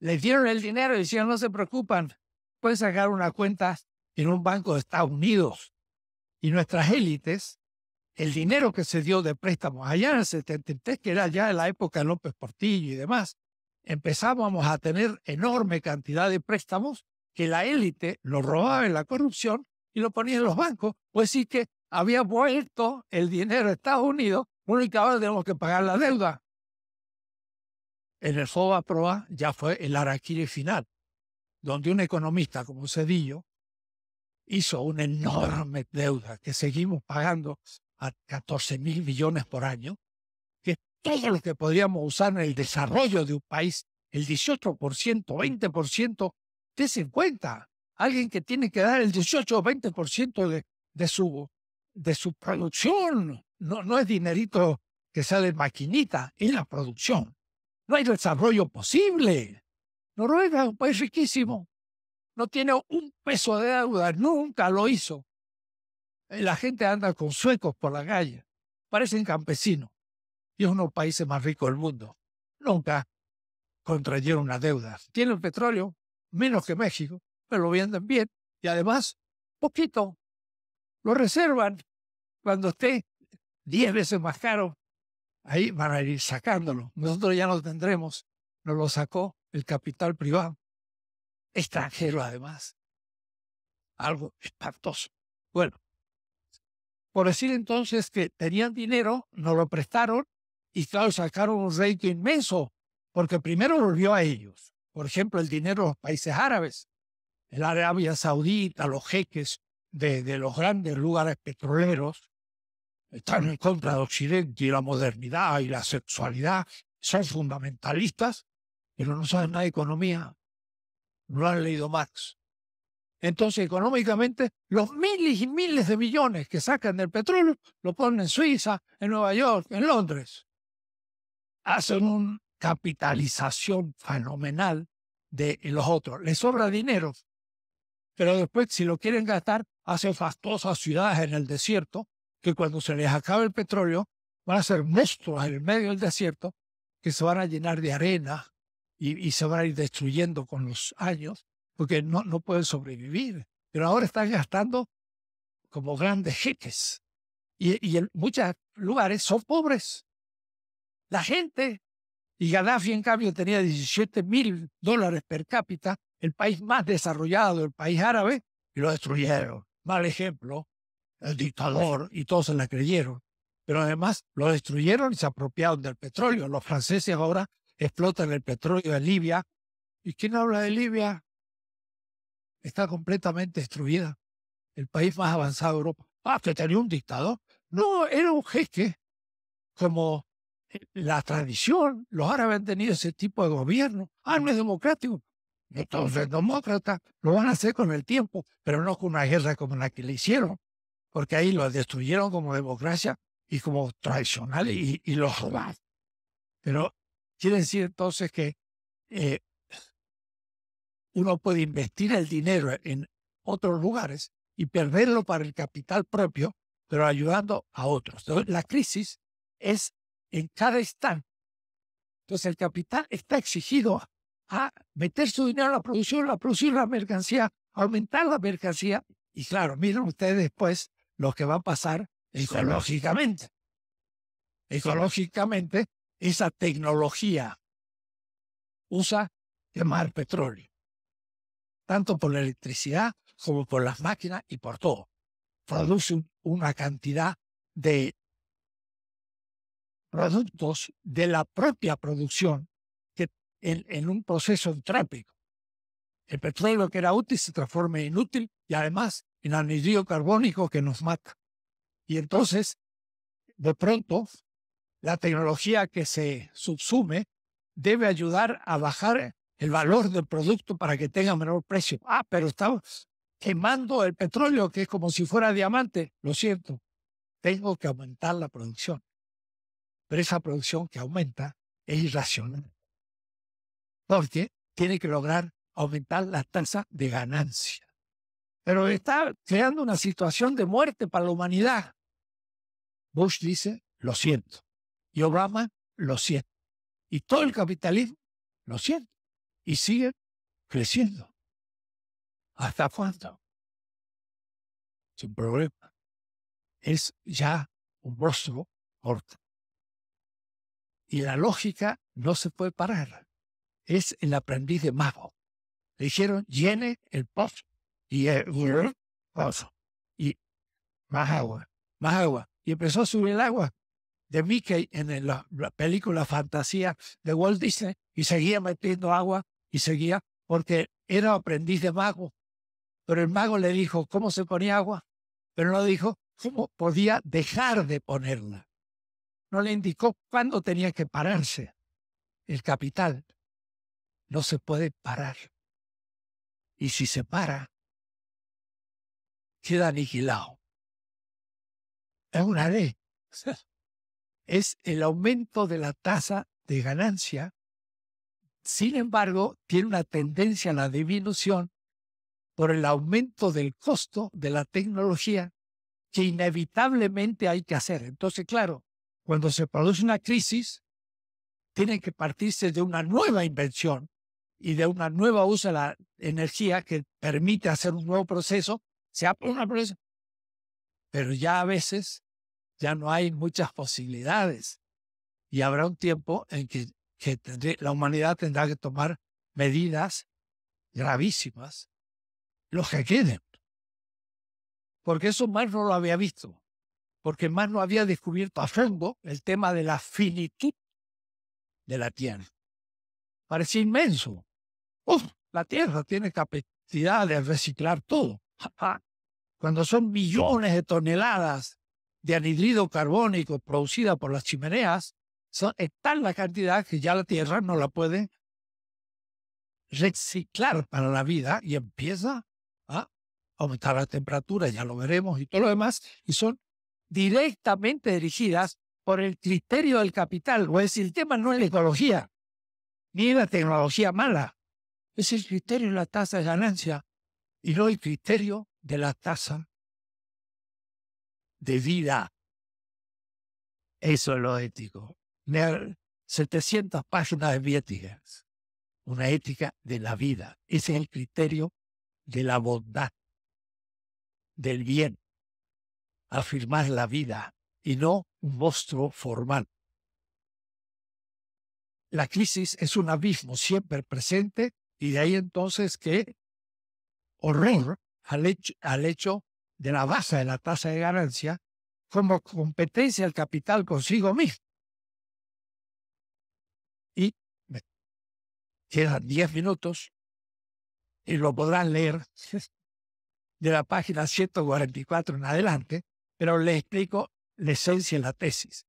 Les dieron el dinero y decían, no se preocupan, pueden sacar una cuenta en un banco de Estados Unidos. Y nuestras élites el dinero que se dio de préstamos allá en el 73, que era ya en la época de López Portillo y demás, empezábamos a tener enorme cantidad de préstamos que la élite lo robaba en la corrupción y lo ponía en los bancos. Pues sí que había vuelto el dinero a Estados Unidos, bueno, y ahora tenemos que pagar la deuda. En el FOBA PROA ya fue el araquiri final, donde un economista como Cedillo hizo una enorme deuda que seguimos pagando a 14 mil millones por año, que todo lo que podríamos usar en el desarrollo de un país, el 18%, 20%, de cuenta. Alguien que tiene que dar el 18 o 20% de, de, su, de su producción. No, no es dinerito que sale en maquinita, es la producción. No hay desarrollo posible. Noruega es un país riquísimo. No tiene un peso de deuda, nunca lo hizo. Eh, la gente anda con suecos por la calle. Parecen campesinos. Y es uno de los países más ricos del mundo. Nunca contrayeron una deuda. Tienen petróleo, menos que México, pero lo venden bien. Y además, poquito. Lo reservan cuando esté 10 veces más caro. Ahí van a ir sacándolo. Nosotros ya lo tendremos. Nos lo sacó el capital privado. Extranjero, además. Algo espantoso. Bueno, por decir entonces que tenían dinero, no lo prestaron y claro, sacaron un rédito inmenso, porque primero volvió a ellos. Por ejemplo, el dinero de los países árabes, el Arabia Saudita, los jeques de, de los grandes lugares petroleros, están en contra de Occidente y la modernidad y la sexualidad, son fundamentalistas, pero no saben nada de economía, no han leído Marx. Entonces, económicamente, los miles y miles de millones que sacan del petróleo lo ponen en Suiza, en Nueva York, en Londres. Hacen una capitalización fenomenal de los otros. Les sobra dinero. Pero después, si lo quieren gastar, hacen fastosas ciudades en el desierto, que cuando se les acabe el petróleo, van a ser monstruos en el medio del desierto, que se van a llenar de arena y, y se van a ir destruyendo con los años porque no, no pueden sobrevivir. Pero ahora están gastando como grandes jeques. Y, y en muchos lugares son pobres. La gente, y Gaddafi en cambio tenía 17 mil dólares per cápita, el país más desarrollado, del país árabe, y lo destruyeron. Mal ejemplo, el dictador, y todos se la creyeron. Pero además lo destruyeron y se apropiaron del petróleo. Los franceses ahora explotan el petróleo de Libia. ¿Y quién habla de Libia? está completamente destruida. El país más avanzado de Europa. Ah, que tenía un dictador. No, era un jeque. Como eh, la tradición, los árabes han tenido ese tipo de gobierno. Ah, no es democrático. Entonces, demócratas lo van a hacer con el tiempo, pero no con una guerra como la que le hicieron, porque ahí lo destruyeron como democracia y como tradicional y, los robaron. Pero quiere decir entonces que eh, uno puede invertir el dinero en otros lugares y perderlo para el capital propio, pero ayudando a otros. Entonces, la crisis es en cada instante. Entonces, el capital está exigido a, meter su dinero a la producción, a producir la mercancía, a aumentar la mercancía. Y claro, miren ustedes después lo que va a pasar ecológicamente. Ecológicamente, esa tecnología usa quemar petróleo tanto por la electricidad como por las máquinas y por todo. Produce una cantidad de productos de la propia producción que en, un proceso entrópico. El petróleo que era útil se transforma en inútil y además en anidrio carbónico que nos mata. Y entonces, de pronto, la tecnología que se subsume debe ayudar a bajar el valor del producto para que tenga menor precio. Ah, pero estamos quemando el petróleo, que es como si fuera diamante. Lo siento, tengo que aumentar la producción. Pero esa producción que aumenta es irracional. Porque tiene que lograr aumentar la tasa de ganancia. Pero está creando una situación de muerte para la humanidad. Bush dice, lo siento. Y Obama, lo siento. Y todo el capitalismo, lo siento y sigue
creciendo. ¿Hasta cuándo? Sin
problema. Es ya un rostro corto. Y la lógica no se puede parar. Es el aprendiz de mago. Le dijeron, llene el pozo. Y el pozo. Y más agua, más agua. Y empezó a subir el agua de Mickey en la, película Fantasía de Walt Disney y seguía metiendo agua y seguía porque era aprendiz de mago. Pero el mago le dijo cómo se ponía agua, pero no dijo cómo podía dejar de ponerla. No le indicó cuándo tenía que pararse. El capital no se puede parar.
Y si se para, queda aniquilado. Es una ley. Es el aumento
de la tasa de ganancia sin embargo, tiene una tendencia a la disminución por el aumento del costo de la tecnología que inevitablemente hay que hacer. Entonces, claro, cuando se produce una crisis, tiene que partirse de una nueva invención y de una nueva uso de la energía que permite hacer un nuevo proceso, se abre una proceso. Pero ya a veces ya no hay muchas posibilidades y habrá un tiempo en que que la humanidad tendrá que tomar medidas gravísimas, los que queden. Porque eso más no lo había visto, porque más no había descubierto a fondo el tema de la finitud de la Tierra. Parecía inmenso. Uf, ¡Oh! la Tierra tiene capacidad de reciclar todo. Cuando son millones de toneladas de anhidrido carbónico producida por las chimeneas, son es eh, tal la cantidad que ya la tierra no la puede reciclar para la vida y empieza a aumentar la temperatura, ya lo veremos y todo lo demás, y son directamente dirigidas por el criterio del capital, o es decir, el tema no es la ecología, ni la tecnología mala, es el criterio de la tasa de ganancia y no el criterio de la tasa
de vida. Eso es lo ético.
700 páginas de una ética de la vida. Ese es el criterio de la bondad, del bien, afirmar la vida y no un monstruo formal. La crisis es un abismo siempre presente y de ahí entonces que horror al hecho, de la base de la tasa de ganancia como competencia del capital consigo mismo.
Quedan 10 minutos
y lo podrán leer de la página 144 en adelante, pero les explico la esencia de la tesis.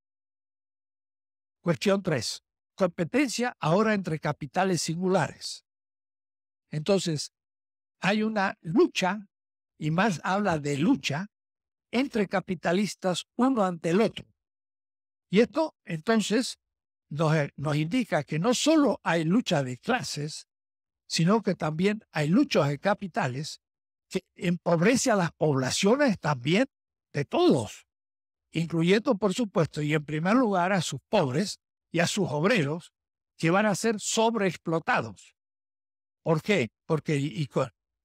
Cuestión 3. Competencia ahora entre capitales singulares. Entonces, hay una lucha, y más habla de lucha, entre capitalistas uno ante el otro. Y esto, entonces, eh, nos, indica que no solo hay lucha de clases, sino que también hay luchas de capitales que empobrece a las poblaciones también de todos, incluyendo, por supuesto, y en primer lugar a sus pobres y a sus obreros, que van a ser sobreexplotados. ¿Por qué? Porque y,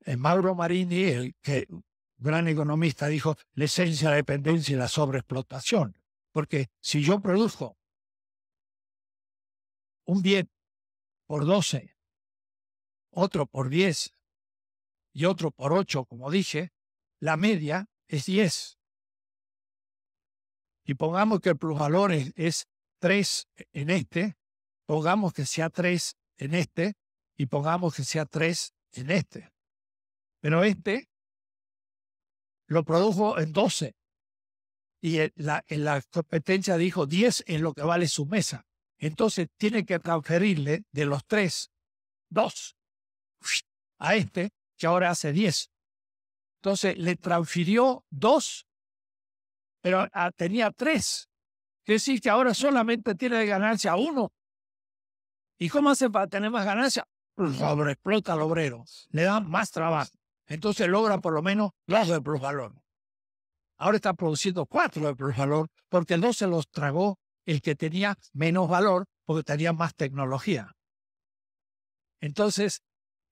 eh, Mauro Marini, el gran economista, dijo la esencia de la dependencia y la sobreexplotación. Porque si yo produzco
un bien por 12, otro por
10 y otro por 8, como dije, la media es 10. Y pongamos que el plusvalor es, es 3 en este, pongamos que sea 3 en este y pongamos que sea 3 en este. Pero este lo produjo en 12 y en la, la competencia dijo 10 en lo que vale su mesa. Entonces tiene que transferirle de los tres, dos a este, que ahora hace diez. Entonces le transfirió dos, pero tenía tres. Quiere decir que ahora solamente tiene ganancia uno. ¿Y cómo hace para tener más ganancia? Sobreexplota al obrero, le da más trabajo. Entonces logra por lo menos dos de plusvalor. Ahora está produciendo cuatro de plusvalor porque no se los tragó el que tenía menos valor porque tenía más tecnología. Entonces,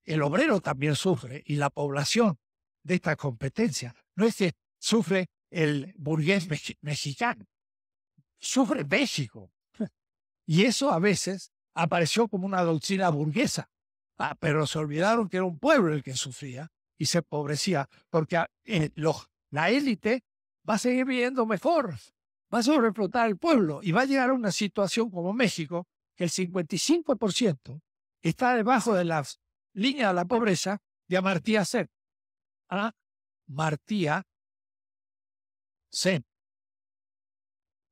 el obrero también sufre y la población de esta competencia. No es que sufre el burgués mexicano, sufre México. Y eso a veces apareció como una doctrina burguesa, ah, pero se olvidaron que era un pueblo el que sufría y se empobrecía, porque ah, eh, la élite va a seguir viviendo mejor va a sobreflotar el pueblo y va a llegar a una situación como México, que el 55% está debajo de la línea de la pobreza de Amartya Sen. Ah, Amartya Sen.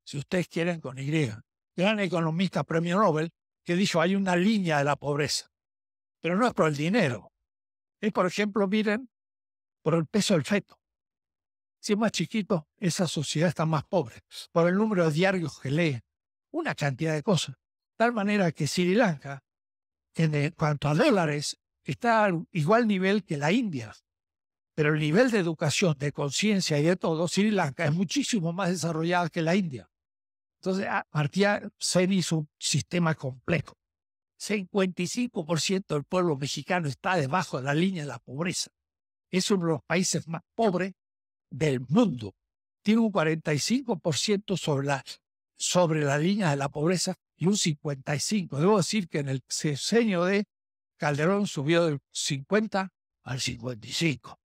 Si ustedes quieren con Y. Gran economista premio Nobel que dicho hay una línea de la pobreza. Pero no es por el dinero. Es, por ejemplo, miren, por el peso del feto. Si es más chiquito, esa sociedad está más pobre, por el número de diarios que lee, una cantidad de cosas. Tal manera que Sri Lanka, en eh, cuanto a dólares, está al igual nivel que la India. Pero el nivel de educación, de conciencia y de todo, Sri Lanka es muchísimo más desarrollada que la India. Entonces, ah, Martía Sen hizo un sistema complejo. 55% del pueblo mexicano está debajo de la línea de la pobreza. Es uno de los países más pobres del mundo. Tiene un 45% sobre la, sobre la línea de la pobreza y un 55%. Debo decir que en el sexenio de Calderón subió del 50 al 55.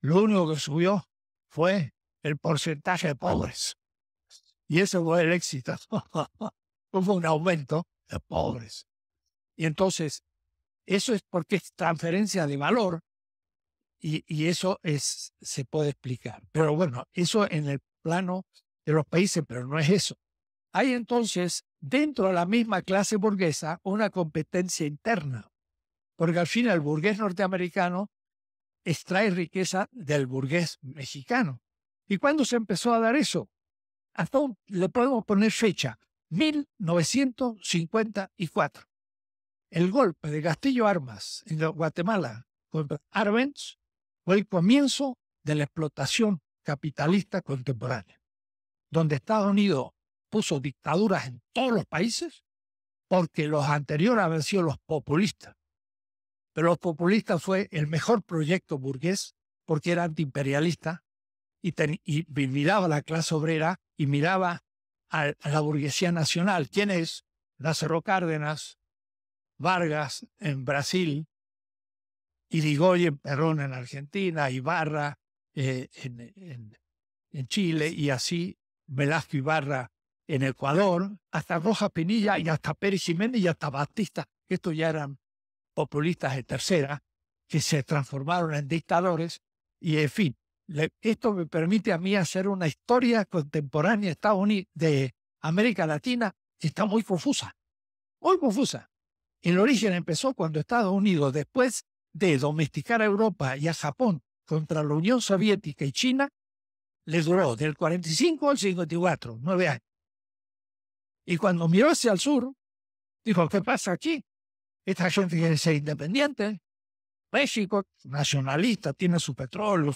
Lo único que subió fue el porcentaje de pobres. Y eso fue el éxito. Fue un aumento de pobres. Y entonces, eso es porque es transferencia de valor y, eso es, se puede explicar. Pero bueno, eso en el plano de los países, pero no es eso. Hay entonces, dentro de la misma clase burguesa, una competencia interna, porque al final, el burgués norteamericano extrae riqueza del burgués mexicano. ¿Y cuándo se empezó a dar eso? Hasta le podemos poner fecha, 1954. El golpe de Castillo Armas en Guatemala con Arbenz fue el comienzo de la explotación capitalista contemporánea, donde Estados Unidos puso dictaduras en todos los países porque los anteriores habían sido los populistas. Pero los populistas fue el mejor proyecto burgués porque era antiimperialista y, miraba a la clase obrera y miraba a, la burguesía nacional. ¿Quién es? Lázaro Cárdenas, Vargas en Brasil, Irigoyen Perón en Argentina, Ibarra eh, en, Chile y así Velasco Ibarra en Ecuador, hasta Rojas Pinilla y hasta Pérez Jiménez y hasta Batista, que estos ya eran populistas de tercera, que se transformaron en dictadores y en fin. esto me permite a mí hacer una historia contemporánea de, de América Latina que está muy confusa, muy confusa. El origen empezó cuando Estados Unidos, después de domesticar a Europa y a Japón contra la Unión Soviética y China le duró del 45 al 54, nueve años. Y cuando miró hacia el sur, dijo, ¿qué pasa aquí? Esta gente quiere ser independiente. México, nacionalista, tiene su petróleo,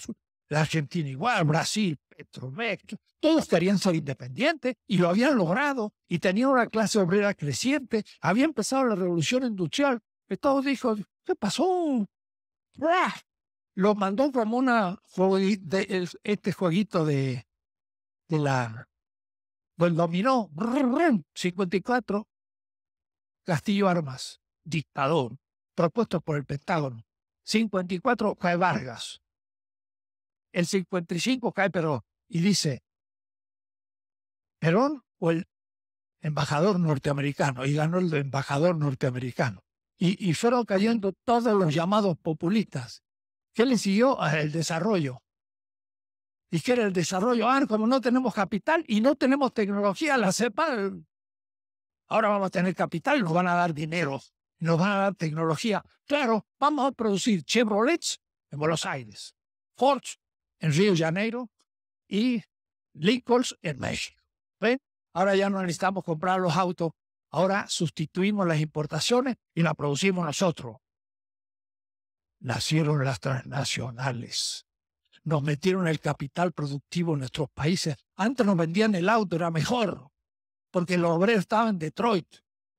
la Argentina igual, Brasil, Petromex, todos querían ser independientes y lo habían logrado y tenían una clase obrera creciente, había empezado la revolución industrial. Estados dijo, ¿Qué pasó? Ah. Lo mandó como este jueguito de, de la del dominó. 54. Castillo Armas, dictador, propuesto por el Pentágono. 54 cae Vargas. El 55 cae Perón y dice, Perón o el embajador norteamericano, y ganó el embajador norteamericano y, y fueron cayendo todos los llamados populistas. ¿Qué le siguió? Ah, el desarrollo. ¿Y qué era el desarrollo? Ah, como no tenemos capital y no tenemos tecnología, la CEPAL. Eh, ahora vamos a tener capital, nos van a dar dinero, nos van a dar tecnología. Claro, vamos a producir Chevrolet en Buenos Aires, Ford en Río de Janeiro y Lincoln en México. ¿Ven? Ahora ya no necesitamos comprar los autos Ahora sustituimos las importaciones y las producimos nosotros. Nacieron las transnacionales. Nos metieron el capital productivo en nuestros países. Antes nos vendían el auto, era mejor, porque los obreros estaban en Detroit,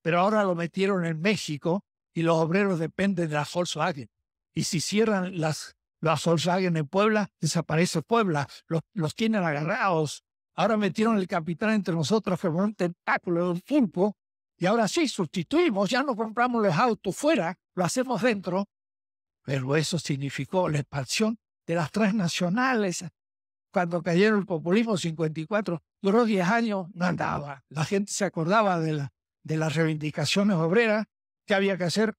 pero ahora lo metieron en México y los obreros dependen de la Volkswagen. Y si cierran las, las Volkswagen en Puebla, desaparece Puebla. Los, tienen agarrados. Ahora metieron el capital entre nosotros, formó un tentáculo un pulpo y ahora sí, sustituimos, ya no compramos los autos fuera, lo hacemos dentro, pero eso significó la expansión de las transnacionales. Cuando cayeron el populismo 54, duró 10 años, no andaba. La gente se acordaba de, las reivindicaciones obreras, que había que hacer.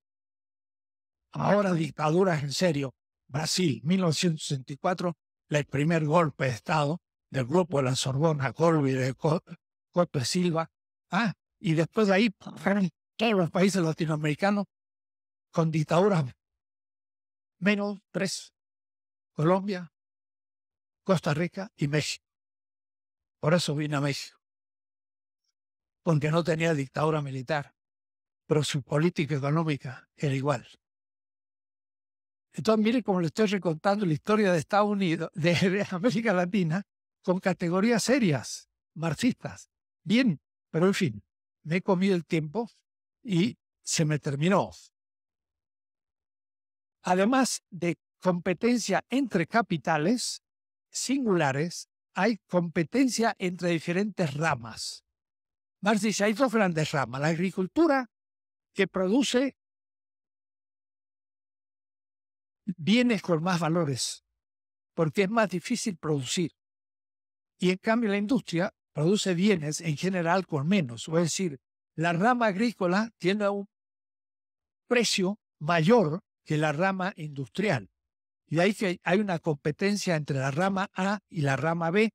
Ahora dictaduras en serio. Brasil, 1964, el primer golpe de Estado del grupo de la Sorbona, Colby de Golpe Silva. Ah, y después de ahí fueron todos los países latinoamericanos con dictaduras,
menos tres, Colombia, Costa Rica y México. Por eso vine a México, porque no tenía dictadura militar,
pero su política económica era igual. Entonces, mire cómo le estoy recontando la historia de Estados Unidos, de América Latina, con categorías serias, marxistas. Bien, pero en fin, me he comido el tiempo y se me terminó. Además de competencia entre capitales singulares, hay competencia entre diferentes ramas. Marx dice, hay dos grandes ramas, la
agricultura que produce
bienes con más valores, porque es más difícil producir. Y en cambio la industria produce bienes en general con menos. Es decir, la rama agrícola tiene un precio mayor que la rama industrial. Y ahí que hay una competencia entre la rama A y la rama B.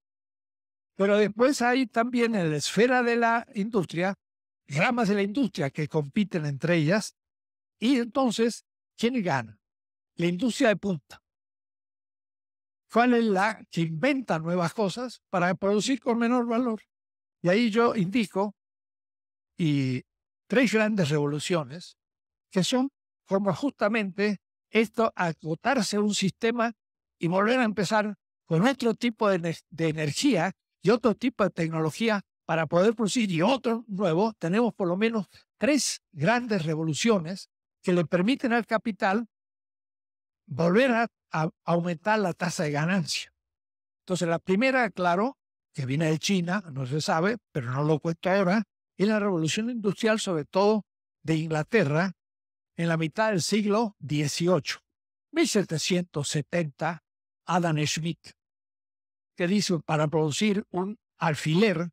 Pero después hay también en la esfera de la industria ramas de la industria que compiten entre ellas. Y entonces, ¿quién gana? La industria de punta cuál es la que inventa nuevas cosas para producir con menor valor. Y ahí yo indico y tres grandes revoluciones que son como justamente esto, agotarse un sistema y volver a empezar con otro tipo de, de energía y otro tipo de tecnología para poder producir y otro nuevo. Tenemos por lo menos tres grandes revoluciones que le permiten al capital volver a, aumentar la tasa de ganancia. Entonces, la primera, claro, que viene de China, no se sabe, pero no lo cuento ahora, es la revolución industrial, sobre todo de Inglaterra, en la mitad del siglo XVIII, 1770, Adam Smith, que dice, para producir un alfiler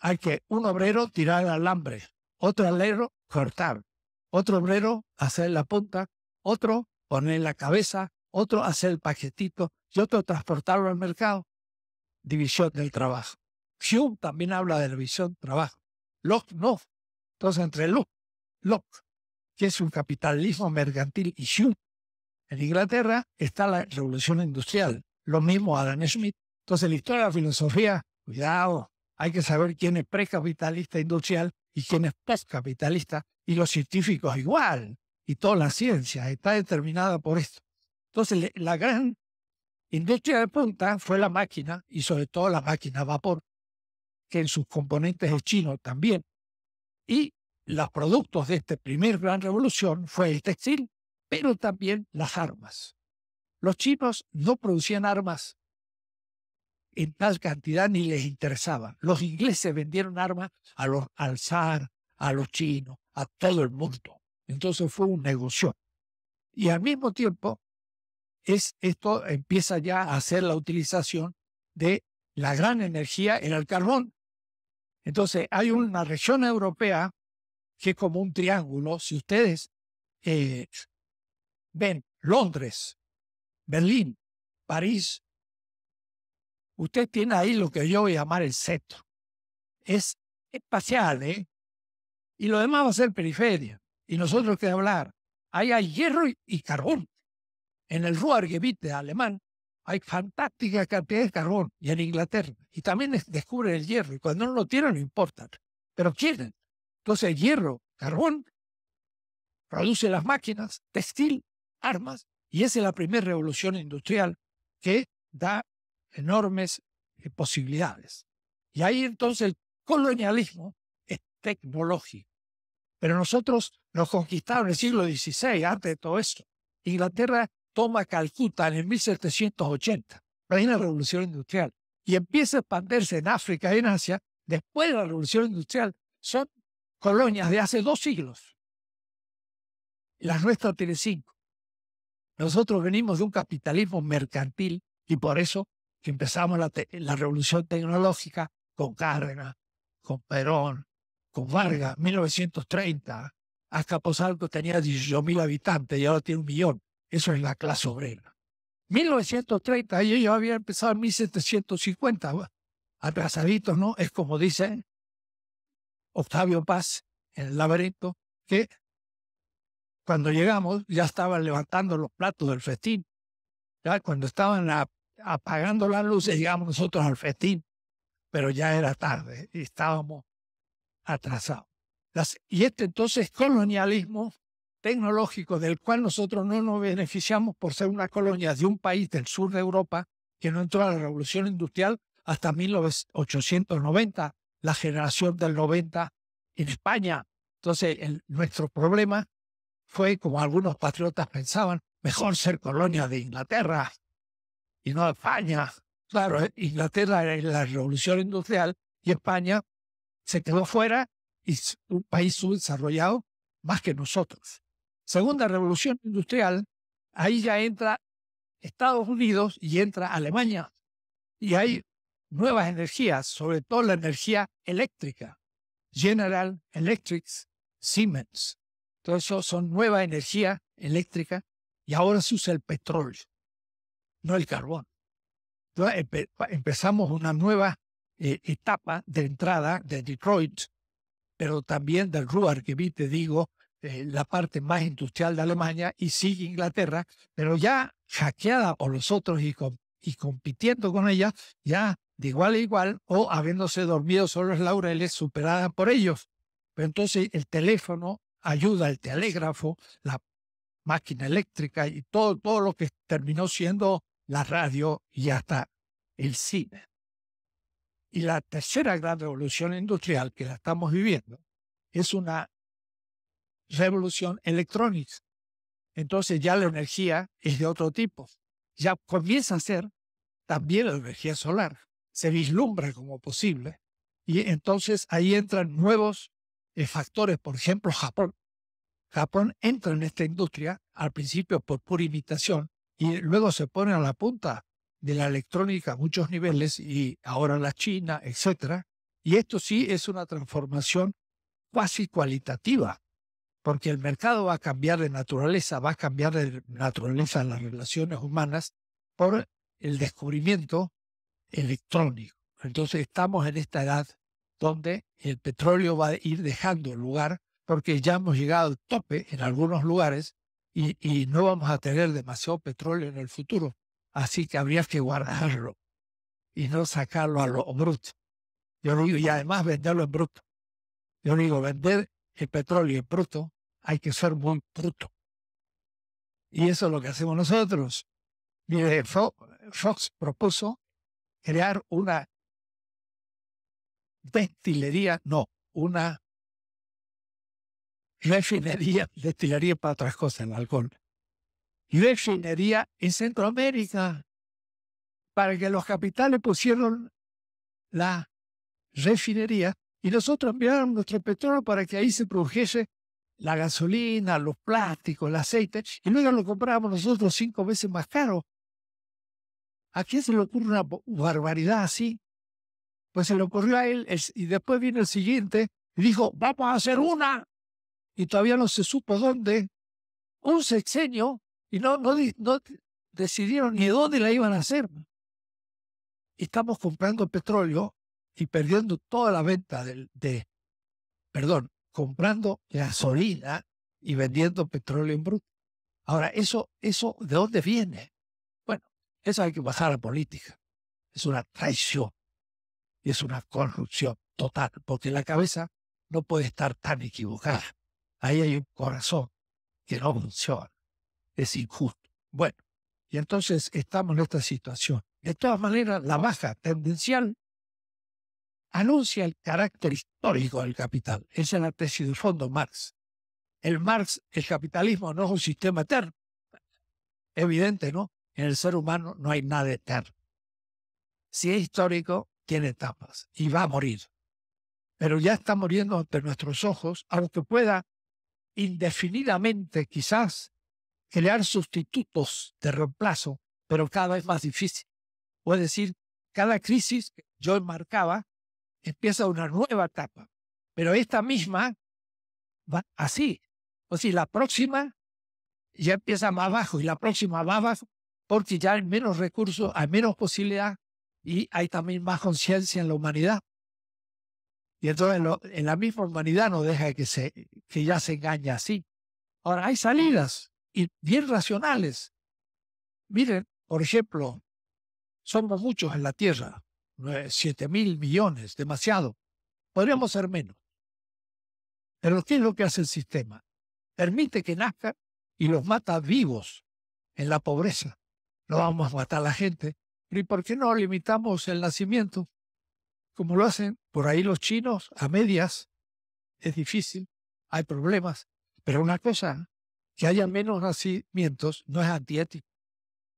hay que un obrero tirar el alambre, otro alero cortar, otro obrero hacer la punta, otro poner la cabeza, otro hace el paquetito y otro transportarlo al mercado. División del trabajo. Hume también habla de división del trabajo. Locke no. Entonces, entre Locke, Locke, que es un capitalismo mercantil, y Hume, en Inglaterra está la revolución industrial. Lo mismo Adam Smith. Entonces, la historia de la filosofía, cuidado, hay que saber quién es precapitalista industrial y quién es postcapitalista, y los científicos igual y toda la ciencia está determinada por esto. Entonces, la gran industria de punta fue la máquina y sobre todo la máquina a vapor, que en sus componentes es chino también. Y los productos de esta primer gran revolución fue el textil, pero también las armas. Los chinos no producían armas en tal cantidad ni les interesaba. Los ingleses vendieron armas a los, al zar, a los chinos, a todo el mundo. Entonces fue un negocio. Y al mismo tiempo, es, esto empieza ya a hacer la utilización de la gran energía en el carbón. Entonces, hay una región europea que es como un triángulo. Si ustedes eh, ven Londres, Berlín, París, usted tiene ahí lo que yo voy a llamar el centro. Es espacial, ¿eh? Y lo demás va a ser periferia y nosotros que hablar, hay hierro y carbón. En el Ruhrgebiet alemán hay fantástica cantidad de carbón y en Inglaterra. Y también descubren el hierro y cuando no lo tienen no importan, pero quieren. Entonces hierro, carbón, produce las máquinas, textil, armas y esa es la primera revolución industrial que da enormes eh, posibilidades. Y ahí entonces el colonialismo es tecnológico. Pero nosotros nos conquistaron en el siglo XVI, antes de todo esto. Inglaterra toma Calcuta en el 1780, hay una revolución industrial, y empieza a expandirse en África y en Asia después de la revolución industrial. Son colonias de hace dos siglos. Las nuestra tiene cinco. Nosotros venimos de un capitalismo mercantil y por eso empezamos la, la revolución tecnológica con Cárdenas, con Perón, con Vargas, 1930, hasta tenía 18.000 habitantes y ahora tiene un millón. Eso es la clase obrera. 1930, yo había empezado en 1750, atrasaditos, ¿no? Es como dice Octavio Paz en el laberinto, que cuando llegamos ya estaban levantando los platos del festín. Ya cuando estaban apagando las luces, llegamos nosotros al festín, pero ya era tarde y estábamos atrasados y este entonces colonialismo tecnológico del cual nosotros no nos beneficiamos por ser una colonia de un país del sur de Europa que no entró a la revolución industrial hasta 1890, la generación del 90 en España. Entonces, nuestro problema fue, como algunos patriotas pensaban, mejor ser colonia de Inglaterra y no de España. Claro, Inglaterra era la revolución industrial y España se quedó fuera es un país subdesarrollado más que nosotros. Segunda revolución industrial, ahí ya entra Estados Unidos y entra Alemania. Y hay nuevas energías, sobre todo la energía eléctrica. General Electric, Siemens. Todo eso son nueva energía eléctrica y ahora se usa el petróleo, no el carbón. Entonces, empezamos una nueva eh, etapa de entrada de Detroit pero también del Ruhr, que vi, te digo, eh, la parte más industrial de Alemania y sigue Inglaterra, pero ya hackeada por los otros y, compitiendo con ella, ya de igual a igual o habiéndose dormido sobre los laureles, superada por ellos. Pero entonces el teléfono ayuda, el telégrafo, la máquina eléctrica y todo, todo lo que terminó siendo la radio y hasta el cine. Y la tercera gran revolución industrial que la estamos viviendo es una revolución electrónica. Entonces ya la energía es de otro tipo. Ya comienza a ser también la energía solar. Se vislumbra como posible. Y entonces ahí entran nuevos eh, factores. Por ejemplo, Japón. Japón entra en esta industria al principio por pura imitación y luego se pone a la punta de la electrónica a muchos niveles y ahora la China, etc. Y esto sí es una transformación cuasi cualitativa, porque el mercado va a cambiar de naturaleza, va a cambiar de naturaleza las relaciones humanas por el descubrimiento electrónico. Entonces estamos en esta edad donde el petróleo va a ir dejando el lugar porque ya hemos llegado al tope en algunos lugares y no vamos a tener demasiado petróleo en el futuro. Así que habría que guardarlo y no sacarlo a lo bruto. Yo digo, y además venderlo en bruto. Yo digo, vender el petróleo en bruto, hay que ser buen bruto. Y eso es lo que hacemos nosotros. Fox propuso crear una
destilería, no, una
refinería, destilería para otras cosas, en alcohol, y refinería en Centroamérica para que los capitales pusieron la refinería y nosotros enviáramos nuestro petróleo para que ahí se produjese la gasolina, los plásticos, el aceite, y luego lo comprábamos nosotros cinco veces más caro. ¿A quién se le ocurre una barbaridad así? Pues se le ocurrió a él, y después vino el siguiente, y dijo, vamos a hacer una, y todavía no se supo dónde, un sexenio y no, no, decidieron ni dónde la iban a hacer. estamos comprando petróleo y perdiendo toda la venta de, perdón, comprando gasolina y vendiendo petróleo en bruto. Ahora, eso, eso, ¿de dónde viene? Bueno, eso hay que bajar a la política. Es una traición y es una corrupción total, porque la cabeza no puede estar tan equivocada. Ahí hay un corazón que no funciona es injusto. Bueno, y entonces estamos en esta situación. De todas maneras, la baja tendencial anuncia el carácter histórico del capital. Esa es la tesis del fondo Marx. El Marx, el capitalismo no es un sistema eterno. Evidente, ¿no? En el ser humano no hay nada eterno. Si es histórico, tiene etapas y va a morir. Pero ya está muriendo ante nuestros ojos, aunque pueda indefinidamente quizás crear sustitutos de reemplazo, pero cada vez más difícil. O decir, cada crisis que yo enmarcaba empieza una nueva etapa, pero esta misma va así. O sea, la próxima ya empieza más abajo y la próxima más abajo porque ya hay menos recursos, hay menos posibilidad y hay también más conciencia en la humanidad. Y entonces en, la misma humanidad no deja que, que ya se engañe así. Ahora, hay salidas y bien racionales. Miren, por ejemplo, somos muchos en la Tierra, 7 mil millones, demasiado. Podríamos ser menos. Pero ¿qué es lo que hace el sistema? Permite que nazcan y los mata vivos en la pobreza. No vamos a matar a la gente. ¿Y por qué no limitamos el nacimiento? Como lo hacen por ahí los chinos a medias. Es difícil, hay problemas. Pero una cosa que haya menos nacimientos no es antiético.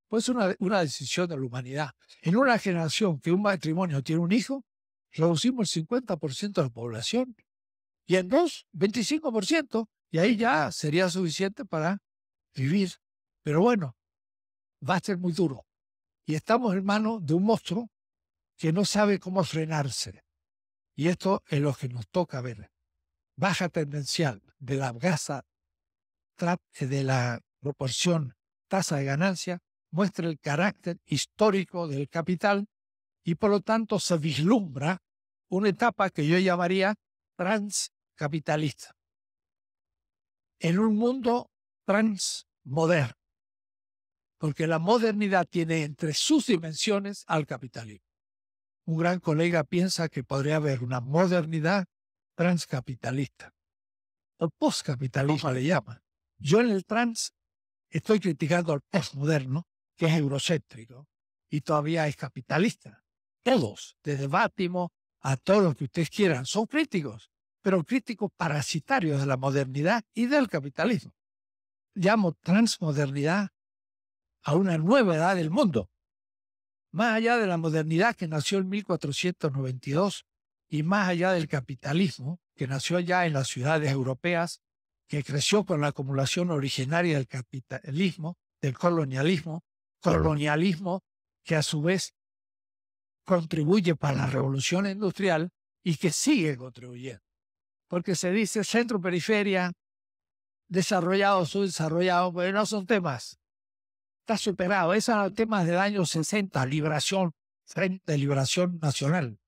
Pues es una, decisión de la humanidad. En una generación que un matrimonio tiene un hijo, reducimos el 50% de la población y en dos, 25%, y ahí ya sería suficiente para vivir. Pero bueno, va a ser muy duro. Y estamos en manos de un monstruo que no sabe cómo frenarse. Y esto es lo que nos toca ver. Baja tendencial de la gasa de la proporción tasa de ganancia muestra el carácter histórico del capital y por lo tanto se vislumbra una etapa que yo llamaría transcapitalista. En un mundo transmoderno, porque la modernidad tiene entre sus dimensiones al capitalismo. Un gran colega piensa que podría haber una modernidad transcapitalista, El postcapitalismo le llama, yo en el trans estoy criticando al postmoderno, que es eurocéntrico y todavía es capitalista. Todos, desde Bátimo a todos los que ustedes quieran, son críticos, pero críticos parasitarios de la modernidad y del capitalismo. Llamo transmodernidad a una nueva edad del mundo, más allá de la modernidad que nació en 1492 y más allá del capitalismo que nació ya en las ciudades europeas que creció con la acumulación originaria del capitalismo, del colonialismo, colonialismo que a su vez contribuye para la revolución industrial y que sigue contribuyendo. Porque se dice centro-periferia, desarrollado, subdesarrollado, pero no son temas. Está superado. Esos son temas del año 60, liberación, frente de liberación nacional.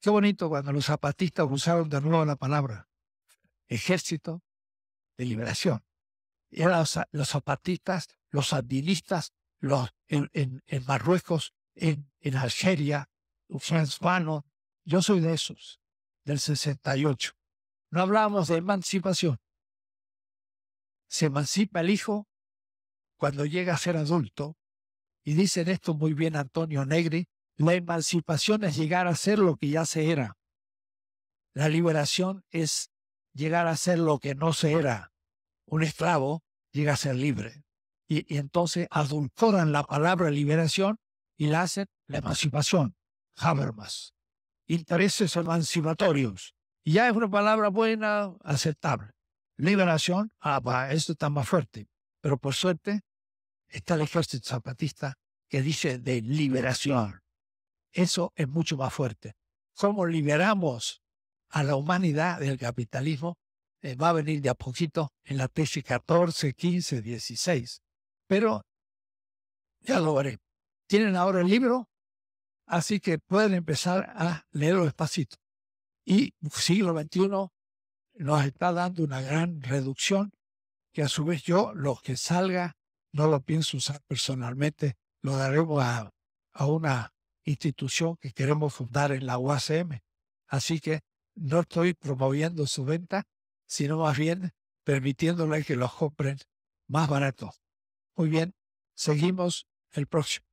Qué bonito cuando los zapatistas usaron de nuevo la palabra ejército, de liberación. Eran los, zapatistas, los sandinistas, los, en, en, Marruecos, en, en Algeria, Yo soy de esos, del 68. No hablábamos de emancipación. Se emancipa el hijo cuando llega a ser adulto. Y dicen esto muy bien Antonio Negri, la emancipación es llegar a ser lo que ya se era. La liberación es llegar a ser lo que no se era. Un esclavo llega a ser libre. Y, entonces adulcoran la palabra liberación y la hacen la emancipación. Habermas. Intereses emancipatorios. Y ya es una palabra buena, aceptable. Liberación, ah, esto está más fuerte. Pero por suerte está el ejército zapatista que dice de liberación. Eso es mucho más fuerte. ¿Cómo liberamos a la humanidad del capitalismo eh, va a venir de a poquito en la tesis 14, 15, 16. Pero ya lo veré. Tienen ahora el libro, así que pueden empezar a leerlo despacito. Y pues, siglo XXI nos está dando una gran reducción que a su vez yo, lo que salga, no lo pienso usar personalmente, lo daremos a, a una institución que queremos fundar en la UACM. Así que no estoy promoviendo su venta, sino más bien permitiéndole que los compren más barato. Muy ah, bien,
seguimos el próximo.